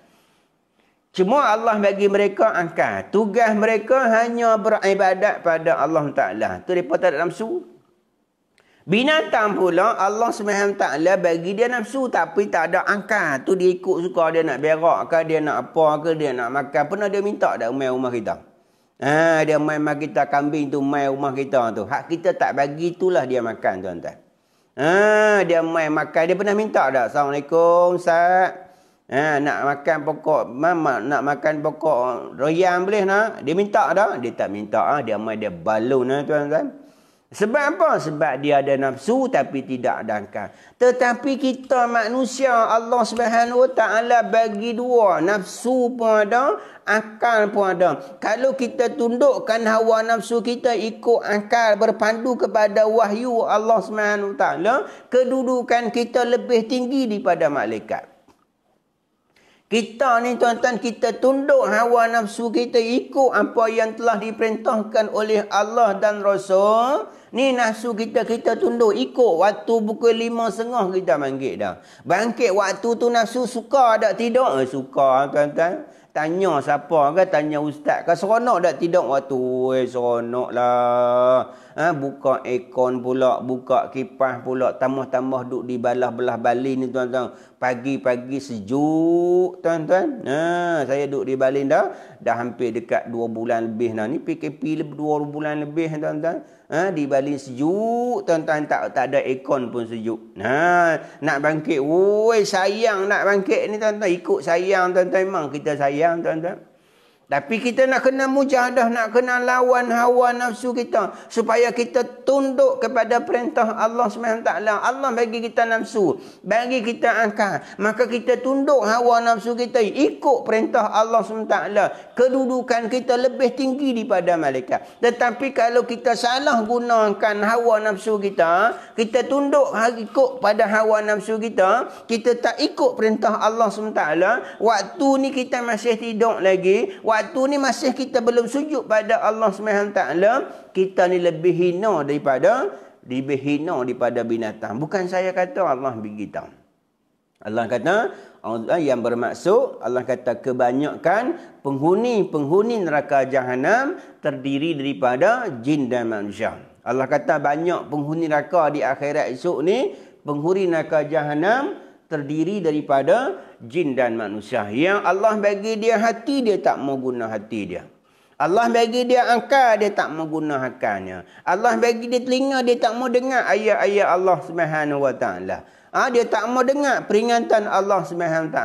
cuma Allah bagi mereka angkat tugas mereka hanya beribadat pada Allah Taala tu depa tak dalam suhu Binatang pula Allah SWT bagi dia nafsu tapi tak ada angka Tu dia ikut suka dia nak berak ke dia nak apa ke dia nak makan. Pernah dia minta dah main rumah kita? Ha, dia main rumah kita kambing tu main rumah kita tu. Hak kita tak bagi itulah dia makan tuan-tuan. Ha, dia main makan. Dia pernah minta dah Assalamualaikum Ustaz. Ha, nak makan pokok mama nak makan pokok royang boleh nak? Dia minta dah. Dia tak minta ah dia main dia balon ah tuan-tuan. Sebab apa? Sebab dia ada nafsu tapi tidak dangkal. Tetapi kita manusia Allah Subhanahu Wa Taala bagi dua, nafsu pun ada, akal pun ada. Kalau kita tundukkan hawa nafsu kita ikut akal berpandu kepada wahyu Allah Subhanahu Wa Taala, kedudukan kita lebih tinggi daripada malaikat. Kita ni tuan-tuan kita tunduk hawa nafsu kita ikut apa yang telah diperintahkan oleh Allah dan Rasul. Ni nafsu kita, kita tunduk. Ikut waktu pukul lima sengah kita bangkit dah. Bangkit waktu tu nafsu suka tak tidur? Eh, suka eh, tuan-tuan. Tanya siapa ke? Tanya ustaz ke? Seronok tak tidur waktu? Eh, seronok lah. Ha, buka aircon pula. Buka kipas pula. Tambah-tambah duduk di balah-belah Bali ni tuan-tuan. Pagi-pagi sejuk tuan-tuan. Ha, saya duduk di Bali dah. Dah hampir dekat dua bulan lebih dah. Ni PKP dua bulan lebih tuan-tuan ha, di Bali sejuk tuan-tuan tak tak ada aircon pun sejuk ha nak bangkit woi sayang nak bangkit ni tuan-tuan ikut sayang tuan-tuan memang kita sayang tuan-tuan tapi kita nak kena mujahadah, nak kena lawan hawa nafsu kita. Supaya kita tunduk kepada perintah Allah SWT. Allah bagi kita nafsu. Bagi kita akal. Maka kita tunduk hawa nafsu kita. Ikut perintah Allah SWT. Kedudukan kita lebih tinggi daripada malaikat. Tetapi kalau kita salah gunakan hawa nafsu kita. Kita tunduk ikut pada hawa nafsu kita. Kita tak ikut perintah Allah SWT. Waktu ni kita masih tidur lagi. Waktu waktu ni masih kita belum sujud pada Allah SWT, kita ni lebih hina daripada lebih hina daripada binatang. Bukan saya kata Allah beritahu. Allah kata yang bermaksud Allah kata kebanyakan penghuni-penghuni neraka jahanam terdiri daripada jin dan manusia. Allah kata banyak penghuni neraka di akhirat esok ni penghuni neraka jahanam terdiri daripada jin dan manusia. Yang Allah bagi dia hati, dia tak mau guna hati dia. Allah bagi dia akal, dia tak mau guna akalnya. Allah bagi dia telinga, dia tak mau dengar ayat-ayat Allah SWT. Ha, dia tak mau dengar peringatan Allah SWT.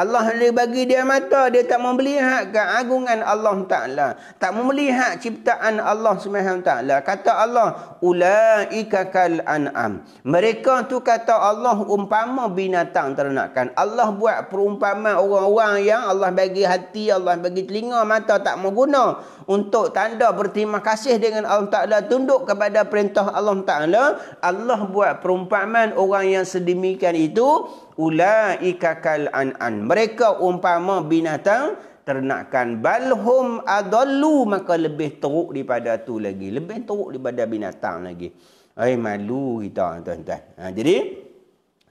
Allah dia bagi dia mata, dia tak mau melihat keagungan Allah Ta'ala. Tak mau melihat ciptaan Allah SWT. Kata Allah, Ula'ika kal an'am. Mereka tu kata Allah umpama binatang ternakan. Allah buat perumpamaan orang-orang yang Allah bagi hati, Allah bagi telinga, mata tak mau guna. Untuk tanda berterima kasih dengan Allah Ta'ala, tunduk kepada perintah Allah Ta'ala. Allah buat perumpamaan orang yang sedemikian itu, ulaika kal an'an. Mereka umpama binatang ternakan balhum adallu maka lebih teruk daripada tu lagi, lebih teruk daripada binatang lagi. Ai malu kita tuan-tuan. Ha, jadi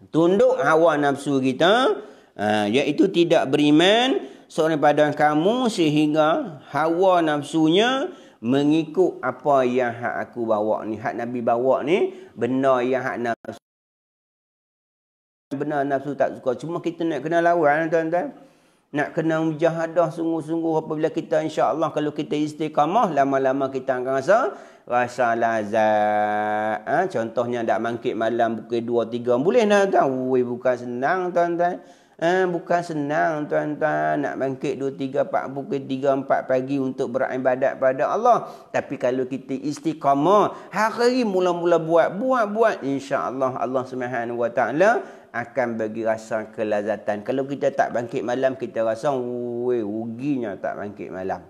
tunduk hawa nafsu kita ha, iaitu tidak beriman seorang daripada kamu sehingga hawa nafsunya mengikut apa yang hak aku bawa ni hak nabi bawa ni benar yang hak nafsu Benar nafsu tak suka. Cuma kita nak kena lawan tuan-tuan. Nak kena mujahadah sungguh-sungguh apabila kita insya-Allah kalau kita istiqamah lama-lama kita akan rasa rasa lazat. Ha? contohnya nak mangkit malam pukul 2 3 boleh nak tuan. Ui, bukan senang tuan-tuan. Eh, bukan senang tuan-tuan nak mangkit 2, 3, 4, pukul 3, 4 pagi untuk beribadat pada Allah. Tapi kalau kita istiqamah, hari mula-mula buat, buat-buat. InsyaAllah Allah SWT akan bagi rasa kelazatan. Kalau kita tak bangkit malam, kita rasa weh, ruginya tak bangkit malam.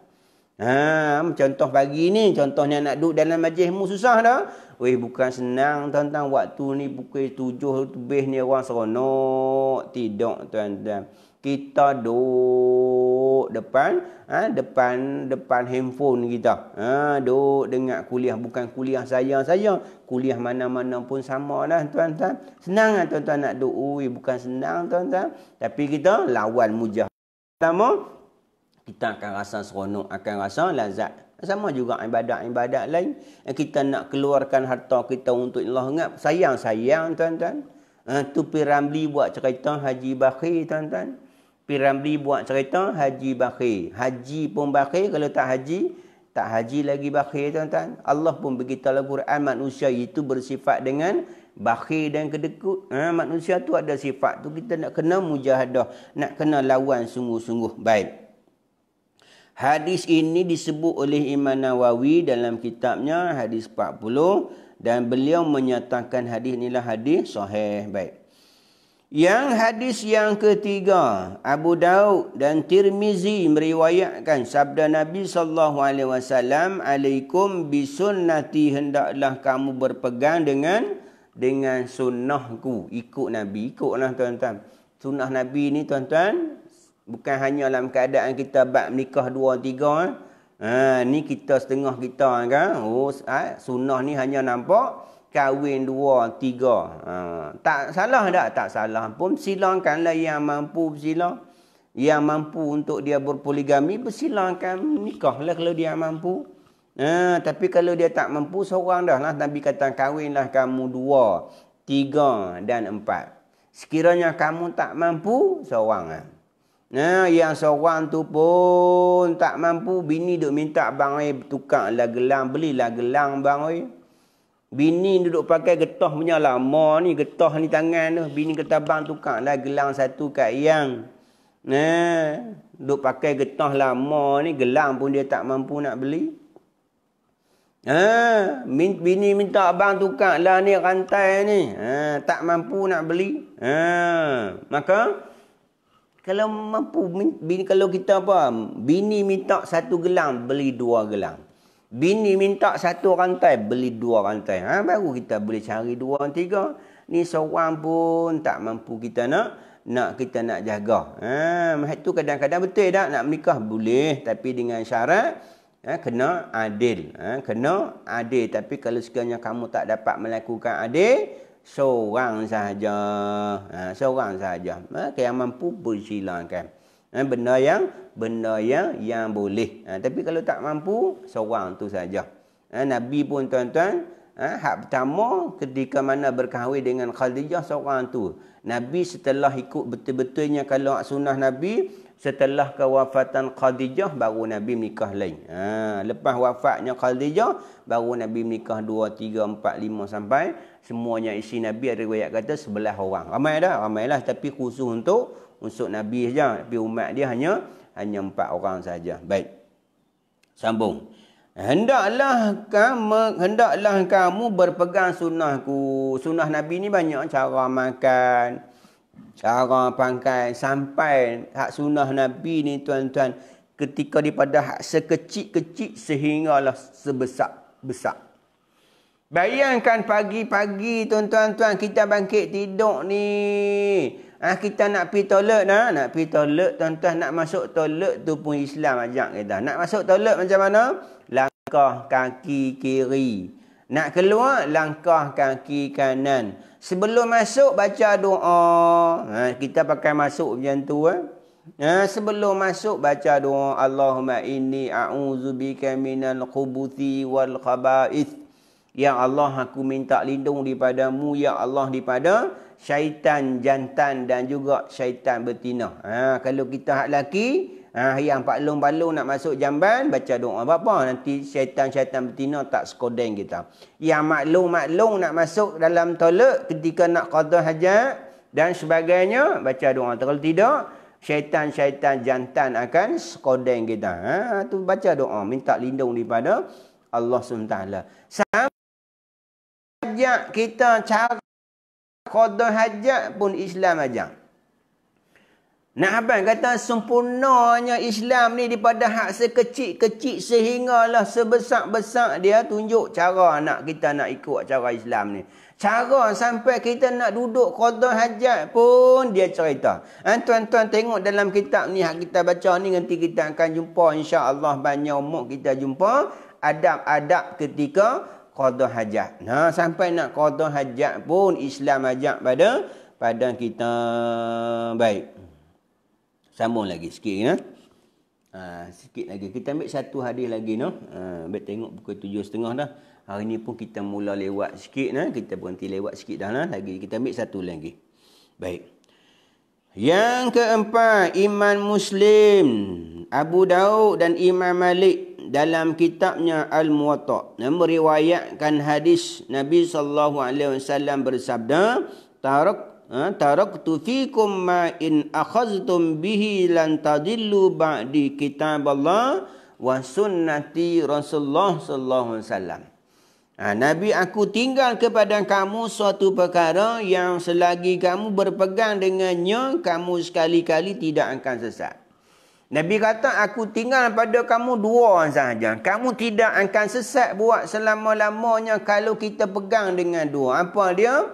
Ha, contoh pagi ni, contohnya nak duduk dalam majlis mu susah dah. Weh, bukan senang tuan-tuan. Waktu ni pukul tujuh lebih ni orang seronok. Tidak tuan-tuan kita duduk depan ha, depan depan handphone kita. Ha, duduk dengar kuliah bukan kuliah saya saja. Kuliah mana-mana pun sama lah tuan-tuan. Senang lah tuan-tuan nak duduk. Ui, bukan senang tuan-tuan. Tapi kita lawan mujah. Pertama, kita akan rasa seronok. Akan rasa lazat. Sama juga ibadat-ibadat lain. Eh, kita nak keluarkan harta kita untuk Allah. Ingat, sayang-sayang tuan-tuan. Ha, tu Piramli buat cerita Haji Bakhi tuan-tuan. Piramli buat cerita haji bakhir. Haji pun bakhir. Kalau tak haji, tak haji lagi bakhir tuan-tuan. Allah pun beritahu dalam Quran manusia itu bersifat dengan bakhir dan kedekut. Ha, manusia tu ada sifat tu. Kita nak kena mujahadah. Nak kena lawan sungguh-sungguh. Baik. Hadis ini disebut oleh Imam Nawawi dalam kitabnya hadis 40 dan beliau menyatakan hadis inilah hadis sahih baik. Yang hadis yang ketiga, Abu Daud dan Tirmizi meriwayatkan sabda Nabi sallallahu alaihi wasallam, "Alaikum bi sunnati hendaklah kamu berpegang dengan dengan sunnahku." Ikut Nabi, ikutlah tuan-tuan. Sunnah Nabi ni tuan-tuan bukan hanya dalam keadaan kita bab nikah 2 tiga. eh. Ha, ni kita setengah kita kan. Oh, ha, sunnah ni hanya nampak kahwin dua, tiga. Ha, tak salah tak? Tak salah pun. Silangkanlah yang mampu bersilang. Yang mampu untuk dia berpoligami, bersilangkan nikahlah kalau dia mampu. Ha, tapi kalau dia tak mampu, seorang dah lah. Nabi kata, kahwinlah kamu dua, tiga dan empat. Sekiranya kamu tak mampu, seorang lah. Ha, yang seorang tu pun tak mampu, bini duk minta bang, eh, tukarlah gelang, belilah gelang bang, eh. Bini duduk pakai getah punya lama ni. Getah ni tangan tu. Bini kata bang tukang lah gelang satu kat yang. Nah, duduk pakai getah lama ni. Gelang pun dia tak mampu nak beli. Ah, bini minta abang tukar lah ni rantai ni. Ah, tak mampu nak beli. Ah, maka kalau mampu bini kalau kita apa? Bini minta satu gelang beli dua gelang. Bini minta satu rantai, beli dua rantai. Ha? Baru kita boleh cari dua dan tiga. Ni seorang pun tak mampu kita nak nak kita nak jaga. Ha, macam tu kadang-kadang betul tak nak menikah boleh tapi dengan syarat ha, kena adil. Ha, kena adil tapi kalau sekiranya kamu tak dapat melakukan adil seorang sahaja. Ha, seorang sahaja. Ha, yang mampu bersilakan. Ha, benda yang benda yang yang boleh. Ha, tapi kalau tak mampu, seorang tu saja. Ha, Nabi pun tuan-tuan, ha, hak pertama ketika mana berkahwin dengan Khadijah seorang tu. Nabi setelah ikut betul-betulnya kalau sunnah Nabi, setelah kewafatan Khadijah baru Nabi nikah lain. Ha, lepas wafatnya Khadijah baru Nabi nikah 2 3 4 5 sampai semuanya isi Nabi ada riwayat kata 11 orang. Ramai dah, ramailah tapi khusus untuk unsur nabi saja tapi umat dia hanya hanya empat orang saja baik sambung hendaklah kamu hendaklah kamu berpegang sunnahku sunnah nabi ni banyak cara makan cara pangkai sampai hak sunnah nabi ni tuan-tuan ketika daripada hak sekecil-kecil sehinggalah sebesar-besar Bayangkan pagi-pagi tuan-tuan kita bangkit tidur ni. Ah kita nak pi toilet dah, nak pi toilet tuan-tuan nak masuk toilet tu pun Islam ajak kita. Nak masuk toilet macam mana? Langkah kaki kiri. Nak keluar langkah kaki kanan. Sebelum masuk baca doa. Ha, kita pakai masuk macam tu eh. Ha, sebelum masuk baca doa Allahumma inni a'udzubika minal khubuthi wal khaba'ith. Ya Allah aku minta lindung daripadamu ya Allah daripada syaitan jantan dan juga syaitan betina. Ha, kalau kita hak laki, ha, yang pak long balung nak masuk jamban, baca doa apa-apa. Nanti syaitan-syaitan betina tak skodeng kita. Yang maklum-maklum nak masuk dalam toilet ketika nak qadah haja dan sebagainya, baca doa. Kalau tidak, syaitan-syaitan jantan akan skodeng kita. Ha, tu baca doa, minta lindung daripada Allah SWT. Sama kita cakap. Qadha hajat pun Islam ajar. Nak apa kata sempurnanya Islam ni daripada hak sekecil-kecil sehinggalah sebesar-besar dia tunjuk cara nak kita nak ikut cara Islam ni. Cara sampai kita nak duduk qadha hajat pun dia cerita. Ha, tuan-tuan ha, tengok dalam kitab ni hak kita baca ni nanti kita akan jumpa insya-Allah banyak umur kita jumpa adab-adab ketika qada hajat. Nah, sampai nak qada hajat pun Islam ajak pada pada kita baik. Sambung lagi sikit ya. Ha, sikit lagi. Kita ambil satu hadis lagi noh. Ha, ambil tengok tujuh setengah. dah. Hari ni pun kita mula lewat sikit nah. Kita berhenti lewat sikit dah lah Lagi kita ambil satu lagi. Baik. Yang keempat, iman Muslim, Abu Daud dan Imam Malik dalam kitabnya Al-Muwatta meriwayatkan hadis Nabi sallallahu alaihi wasallam bersabda tarak ha, tarak tu fikum ma in akhaztum bihi lan tadillu ba'di kitab Allah wa sunnati Rasulullah sallallahu alaihi wasallam ha, Nabi aku tinggal kepada kamu suatu perkara yang selagi kamu berpegang dengannya kamu sekali-kali tidak akan sesat Nabi kata aku tinggal pada kamu dua sahaja. Kamu tidak akan sesat buat selama-lamanya kalau kita pegang dengan dua. Apa dia?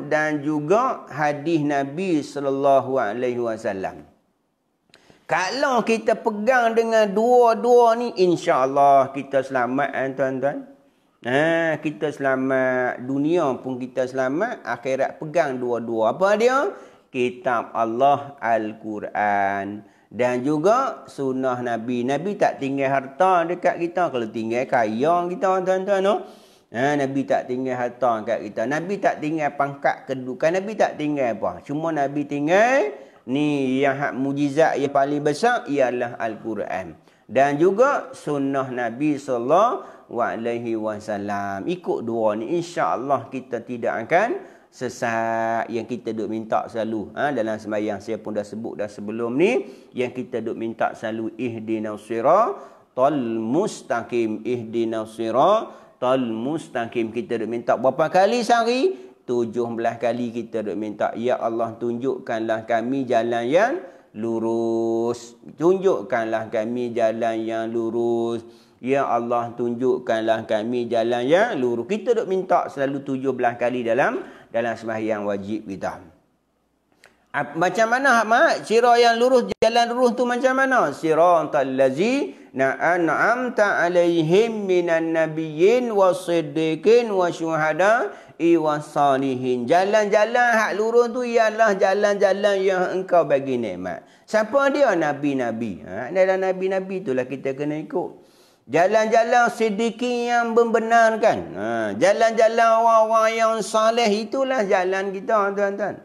Dan juga hadis Nabi sallallahu alaihi wasallam. Kalau kita pegang dengan dua-dua ni insya-Allah kita selamat kan tuan-tuan. Ha, kita selamat dunia pun kita selamat akhirat pegang dua-dua apa dia kitab Allah Al-Quran dan juga sunnah Nabi. Nabi tak tinggal harta dekat kita. Kalau tinggal kaya kita tuan-tuan. No? Oh. Ha, Nabi tak tinggal harta dekat kita. Nabi tak tinggal pangkat kedudukan. Nabi tak tinggal apa. Cuma Nabi tinggal ni yang hak mujizat yang paling besar ialah Al-Quran. Dan juga sunnah Nabi SAW. Ikut dua ni insya Allah kita tidak akan sesak yang kita duk minta selalu ha, dalam sembahyang saya pun dah sebut dah sebelum ni yang kita duk minta selalu ihdinas siratal mustaqim ihdinas siratal mustaqim kita duk minta berapa kali sehari 17 kali kita duk minta ya Allah tunjukkanlah kami jalan yang lurus tunjukkanlah kami jalan yang lurus Ya Allah tunjukkanlah kami jalan yang lurus. Kita dok minta selalu 17 kali dalam dalam sembahyang wajib kita. Macam mana mak? Sirah yang lurus, jalan lurus tu macam mana? Sirah talazi na'an'amta alaihim minan nabiyin wa siddiqin wa syuhada iwa salihin. Jalan-jalan hak lurus tu ialah jalan-jalan yang engkau bagi nikmat. Siapa dia? Nabi-Nabi. Ha? Dalam Nabi-Nabi itulah kita kena ikut. Jalan-jalan sediki yang membenarkan. Ha, jalan-jalan orang-orang yang salih itulah jalan kita tuan-tuan.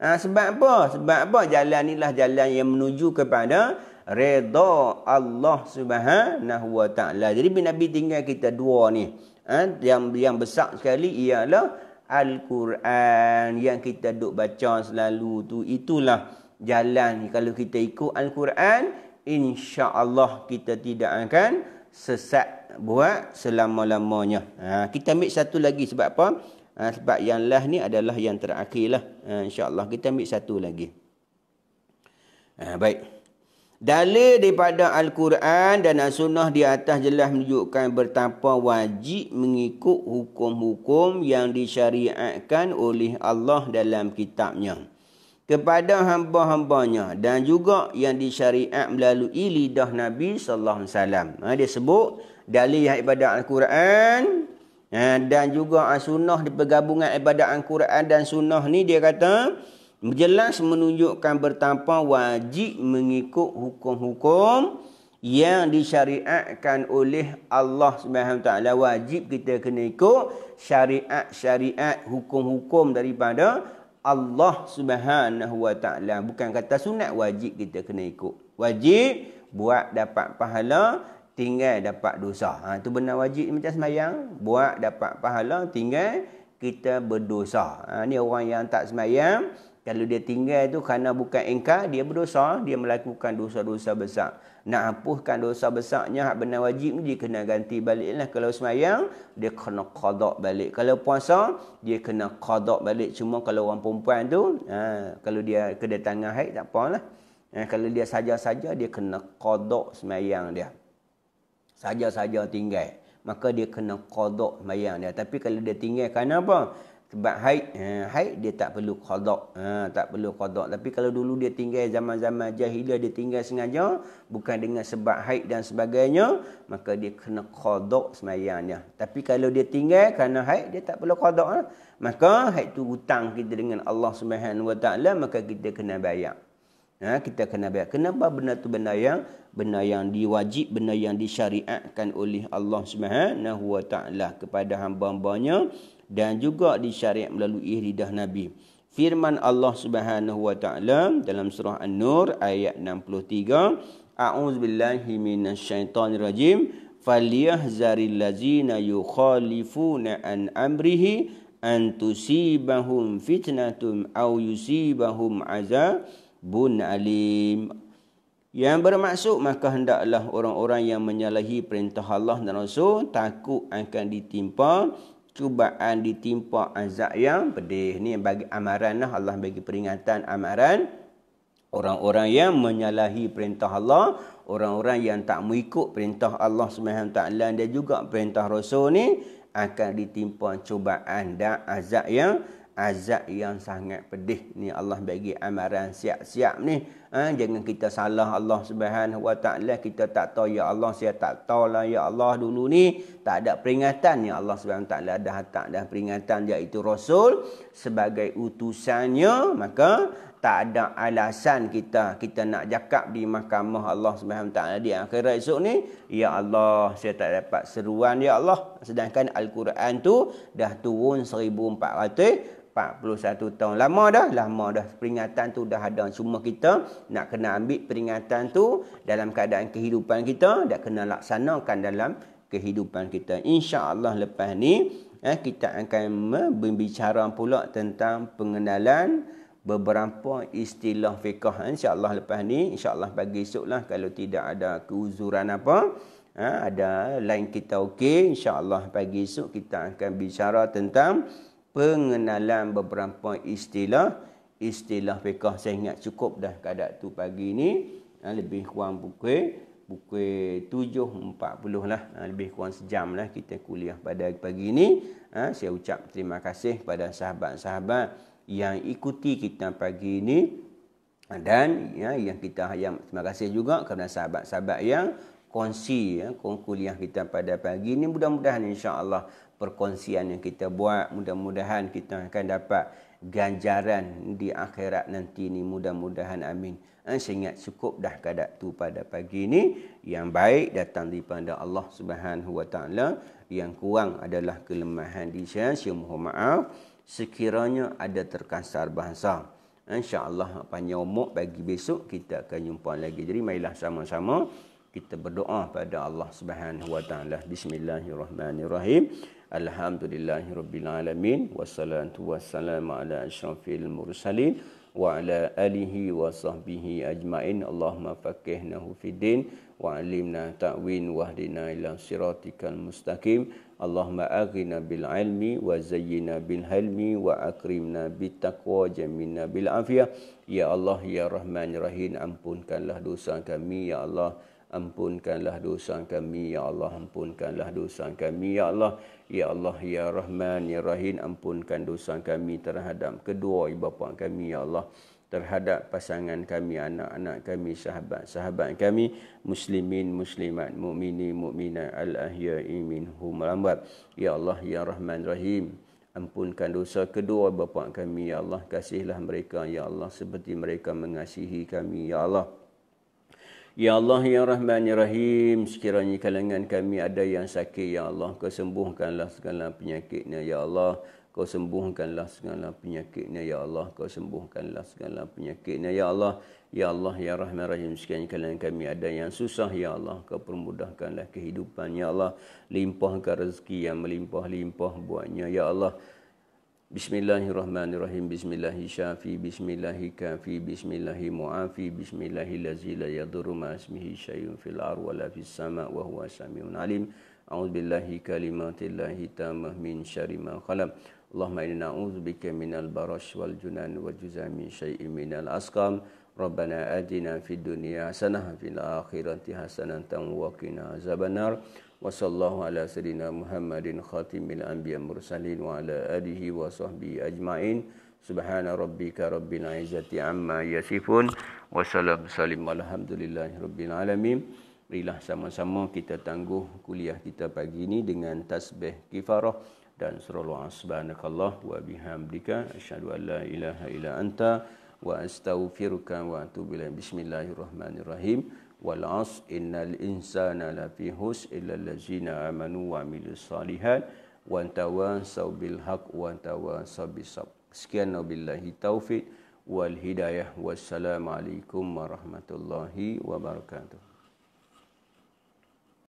Ha, sebab apa? Sebab apa jalan inilah jalan yang menuju kepada reda Allah Subhanahu Wa Taala. Jadi bila Nabi tinggal kita dua ni, ha, yang yang besar sekali ialah Al-Quran yang kita duk baca selalu tu itulah jalan kalau kita ikut Al-Quran insya-Allah kita tidak akan sesat buat selama-lamanya. Ha, kita ambil satu lagi sebab apa? Ha, sebab yang lah ni adalah yang terakhir lah. Ha, InsyaAllah kita ambil satu lagi. Ha, baik. Dalil daripada Al-Quran dan As-Sunnah di atas jelas menunjukkan bertapa wajib mengikut hukum-hukum yang disyariatkan oleh Allah dalam kitabnya. nya kepada hamba-hambanya dan juga yang disyariat melalui lidah Nabi sallallahu alaihi wasallam. Ha, dia sebut dalil ibadat Al-Quran ha, dan juga as-sunnah di pergabungan ibadat Al-Quran dan sunnah ni dia kata jelas menunjukkan bertanpa wajib mengikut hukum-hukum yang disyariatkan oleh Allah Subhanahu taala wajib kita kena ikut syariat-syariat hukum-hukum daripada Allah Subhanahu Wa Taala bukan kata sunat wajib kita kena ikut. Wajib buat dapat pahala, tinggal dapat dosa. Ha tu benar wajib macam sembahyang, buat dapat pahala, tinggal kita berdosa. Ha ni orang yang tak sembahyang, kalau dia tinggal itu kerana bukan engkar, dia berdosa, dia melakukan dosa-dosa besar nak hapuskan dosa besarnya hak benar wajib ni dia kena ganti baliklah kalau semayang dia kena qada balik kalau puasa dia kena qada balik cuma kalau orang perempuan tu ha, kalau dia kedatangan haid tak apalah ha, kalau dia saja-saja dia kena qada semayang dia saja-saja tinggal maka dia kena qada semayang dia tapi kalau dia tinggal kenapa sebab haid eh, haid dia tak perlu kodok, ha, tak perlu kodok. tapi kalau dulu dia tinggal zaman-zaman jahiliah dia tinggal sengaja bukan dengan sebab haid dan sebagainya maka dia kena kodok sembahyangnya tapi kalau dia tinggal kerana haid dia tak perlu kodok, ha. maka haid tu hutang kita dengan Allah swt maka kita kena bayar ha, kita kena bayar kenapa benda tu benda yang benda yang diwajib benda yang disyariatkan oleh Allah swt kepada hamba-hambanya dan juga di syariat melalui lidah Nabi. Firman Allah Subhanahu wa taala dalam surah An-Nur ayat 63, A'udzu billahi minasyaitonir rajim, falyahzaril ladzina yukhalifuna an amrihi an tusibahum fitnatum aw yusibahum azabun alim. Yang bermaksud maka hendaklah orang-orang yang menyalahi perintah Allah dan Rasul takut akan ditimpa cubaan ditimpa azab yang pedih ni bagi amaran lah Allah bagi peringatan amaran orang-orang yang menyalahi perintah Allah orang-orang yang tak mengikut perintah Allah Subhanahu taala dan juga perintah rasul ni akan ditimpa cubaan dan azab yang azab yang sangat pedih ni Allah bagi amaran siap-siap ni ha, jangan kita salah Allah Subhanahu Wa Taala kita tak tahu ya Allah saya tak tahu lah ya Allah dulu ni tak ada peringatan ya Allah Subhanahu Wa Taala dah tak ada peringatan iaitu rasul sebagai utusannya maka tak ada alasan kita kita nak cakap di mahkamah Allah Subhanahu Taala di akhirat esok ni ya Allah saya tak dapat seruan ya Allah sedangkan al-Quran tu dah turun 1400 41 tahun. Lama dah, lama dah. Peringatan tu dah ada. semua kita nak kena ambil peringatan tu dalam keadaan kehidupan kita. Dah kena laksanakan dalam kehidupan kita. Insya Allah lepas ni, eh, kita akan berbicara pula tentang pengenalan beberapa istilah fiqah. Allah lepas ni, insya Allah pagi esok lah kalau tidak ada keuzuran apa. Ha, ada lain kita okey. InsyaAllah pagi esok kita akan bicara tentang pengenalan beberapa istilah istilah fiqah saya ingat cukup dah kadak tu pagi ni ha, lebih kurang pukul pukul 7.40 lah ha, lebih kurang sejam lah kita kuliah pada pagi ni ha, saya ucap terima kasih pada sahabat-sahabat yang ikuti kita pagi ni ha, dan ya, yang kita yang terima kasih juga kepada sahabat-sahabat yang kongsi ya, kuliah kita pada pagi ini mudah-mudahan insya-Allah perkongsian yang kita buat mudah-mudahan kita akan dapat ganjaran di akhirat nanti ni mudah-mudahan amin ha, saya ingat cukup dah kada tu pada pagi ini yang baik datang daripada Allah Subhanahu Wa Taala yang kurang adalah kelemahan di saya saya mohon maaf sekiranya ada terkasar bahasa insyaallah apa nyomok bagi besok kita akan jumpa lagi jadi mailah sama-sama kita berdoa pada Allah Subhanahu Wa Taala bismillahirrahmanirrahim Alhamdulillahi Wassalatu wassalamu ala ashrafil mursalin Wa ala alihi wa sahbihi ajmain Allahumma faqihnahu fiddin Wa alimna ta'win wahdina ila siratikal mustaqim Allahumma aghina bil ilmi wa zayyina bil halmi wa akrimna bit taqwa jamina bil afiyah ya Allah ya Rahman ya Rahim ampunkanlah dosa kami ya Allah ampunkanlah dosa kami ya Allah ampunkanlah dosa kami ya Allah ampunkanlah Ya Allah, Ya Rahman, Ya Rahim, ampunkan dosa kami terhadap kedua ibu bapa kami, Ya Allah. Terhadap pasangan kami, anak-anak kami, sahabat-sahabat kami, muslimin, muslimat, mu'mini, mu'minat, al-ahya'i minhum lambat. Ya Allah, Ya Rahman, Rahim, ampunkan dosa kedua bapa kami, Ya Allah. Kasihlah mereka, Ya Allah, seperti mereka mengasihi kami, Ya Allah. Ya Allah ya Rahman ya Rahim sekiranya kalangan kami ada yang sakit ya Allah kau sembuhkanlah segala penyakitnya ya Allah kau sembuhkanlah segala penyakitnya ya Allah kau sembuhkanlah segala penyakitnya ya Allah ya Allah ya Rahman ya Rahim sekiranya kalangan kami ada yang susah ya Allah kau permudahkanlah kehidupan ya Allah limpahkan rezeki yang melimpah-limpah buatnya ya Allah بسم الله الرحمن الرحيم بسم الله شافي بسم الله كافي بسم الله معافي بسم الله الذي لا يضر مع اسمه شيء في الأرض ولا في السماء وهو سميع عليم أعوذ بالله كلمات الله تامة من شر ما خلق اللهم إنا نعوذ بك من البرش والجنان والجزاء من شيء من الأسقام ربنا آتنا في الدنيا حسنة في الآخرة حسنة وقنا عذاب النار Wassallahu ala sayyidina Muhammadin khatimil anbiya mursalin wa ala alihi wa sahbihi ajmain. Subhana rabbika rabbil izzati amma yasifun. Wassalam salim alhamdulillahi rabbil alamin. Marilah sama-sama kita tangguh kuliah kita pagi ini dengan tasbih kifarah dan surah subhanakallah wa bihamdika asyhadu an la ilaha illa anta wa astaghfiruka wa atubu Bismillahirrahmanirrahim. والعص إن الإنسان لفي هس إلا الذين آمنوا وعملوا الصالحات وانتواصوا بالحق وانتواصوا بالصبر سكينا بالله التوفيق والهداية والسلام عليكم ورحمة الله وبركاته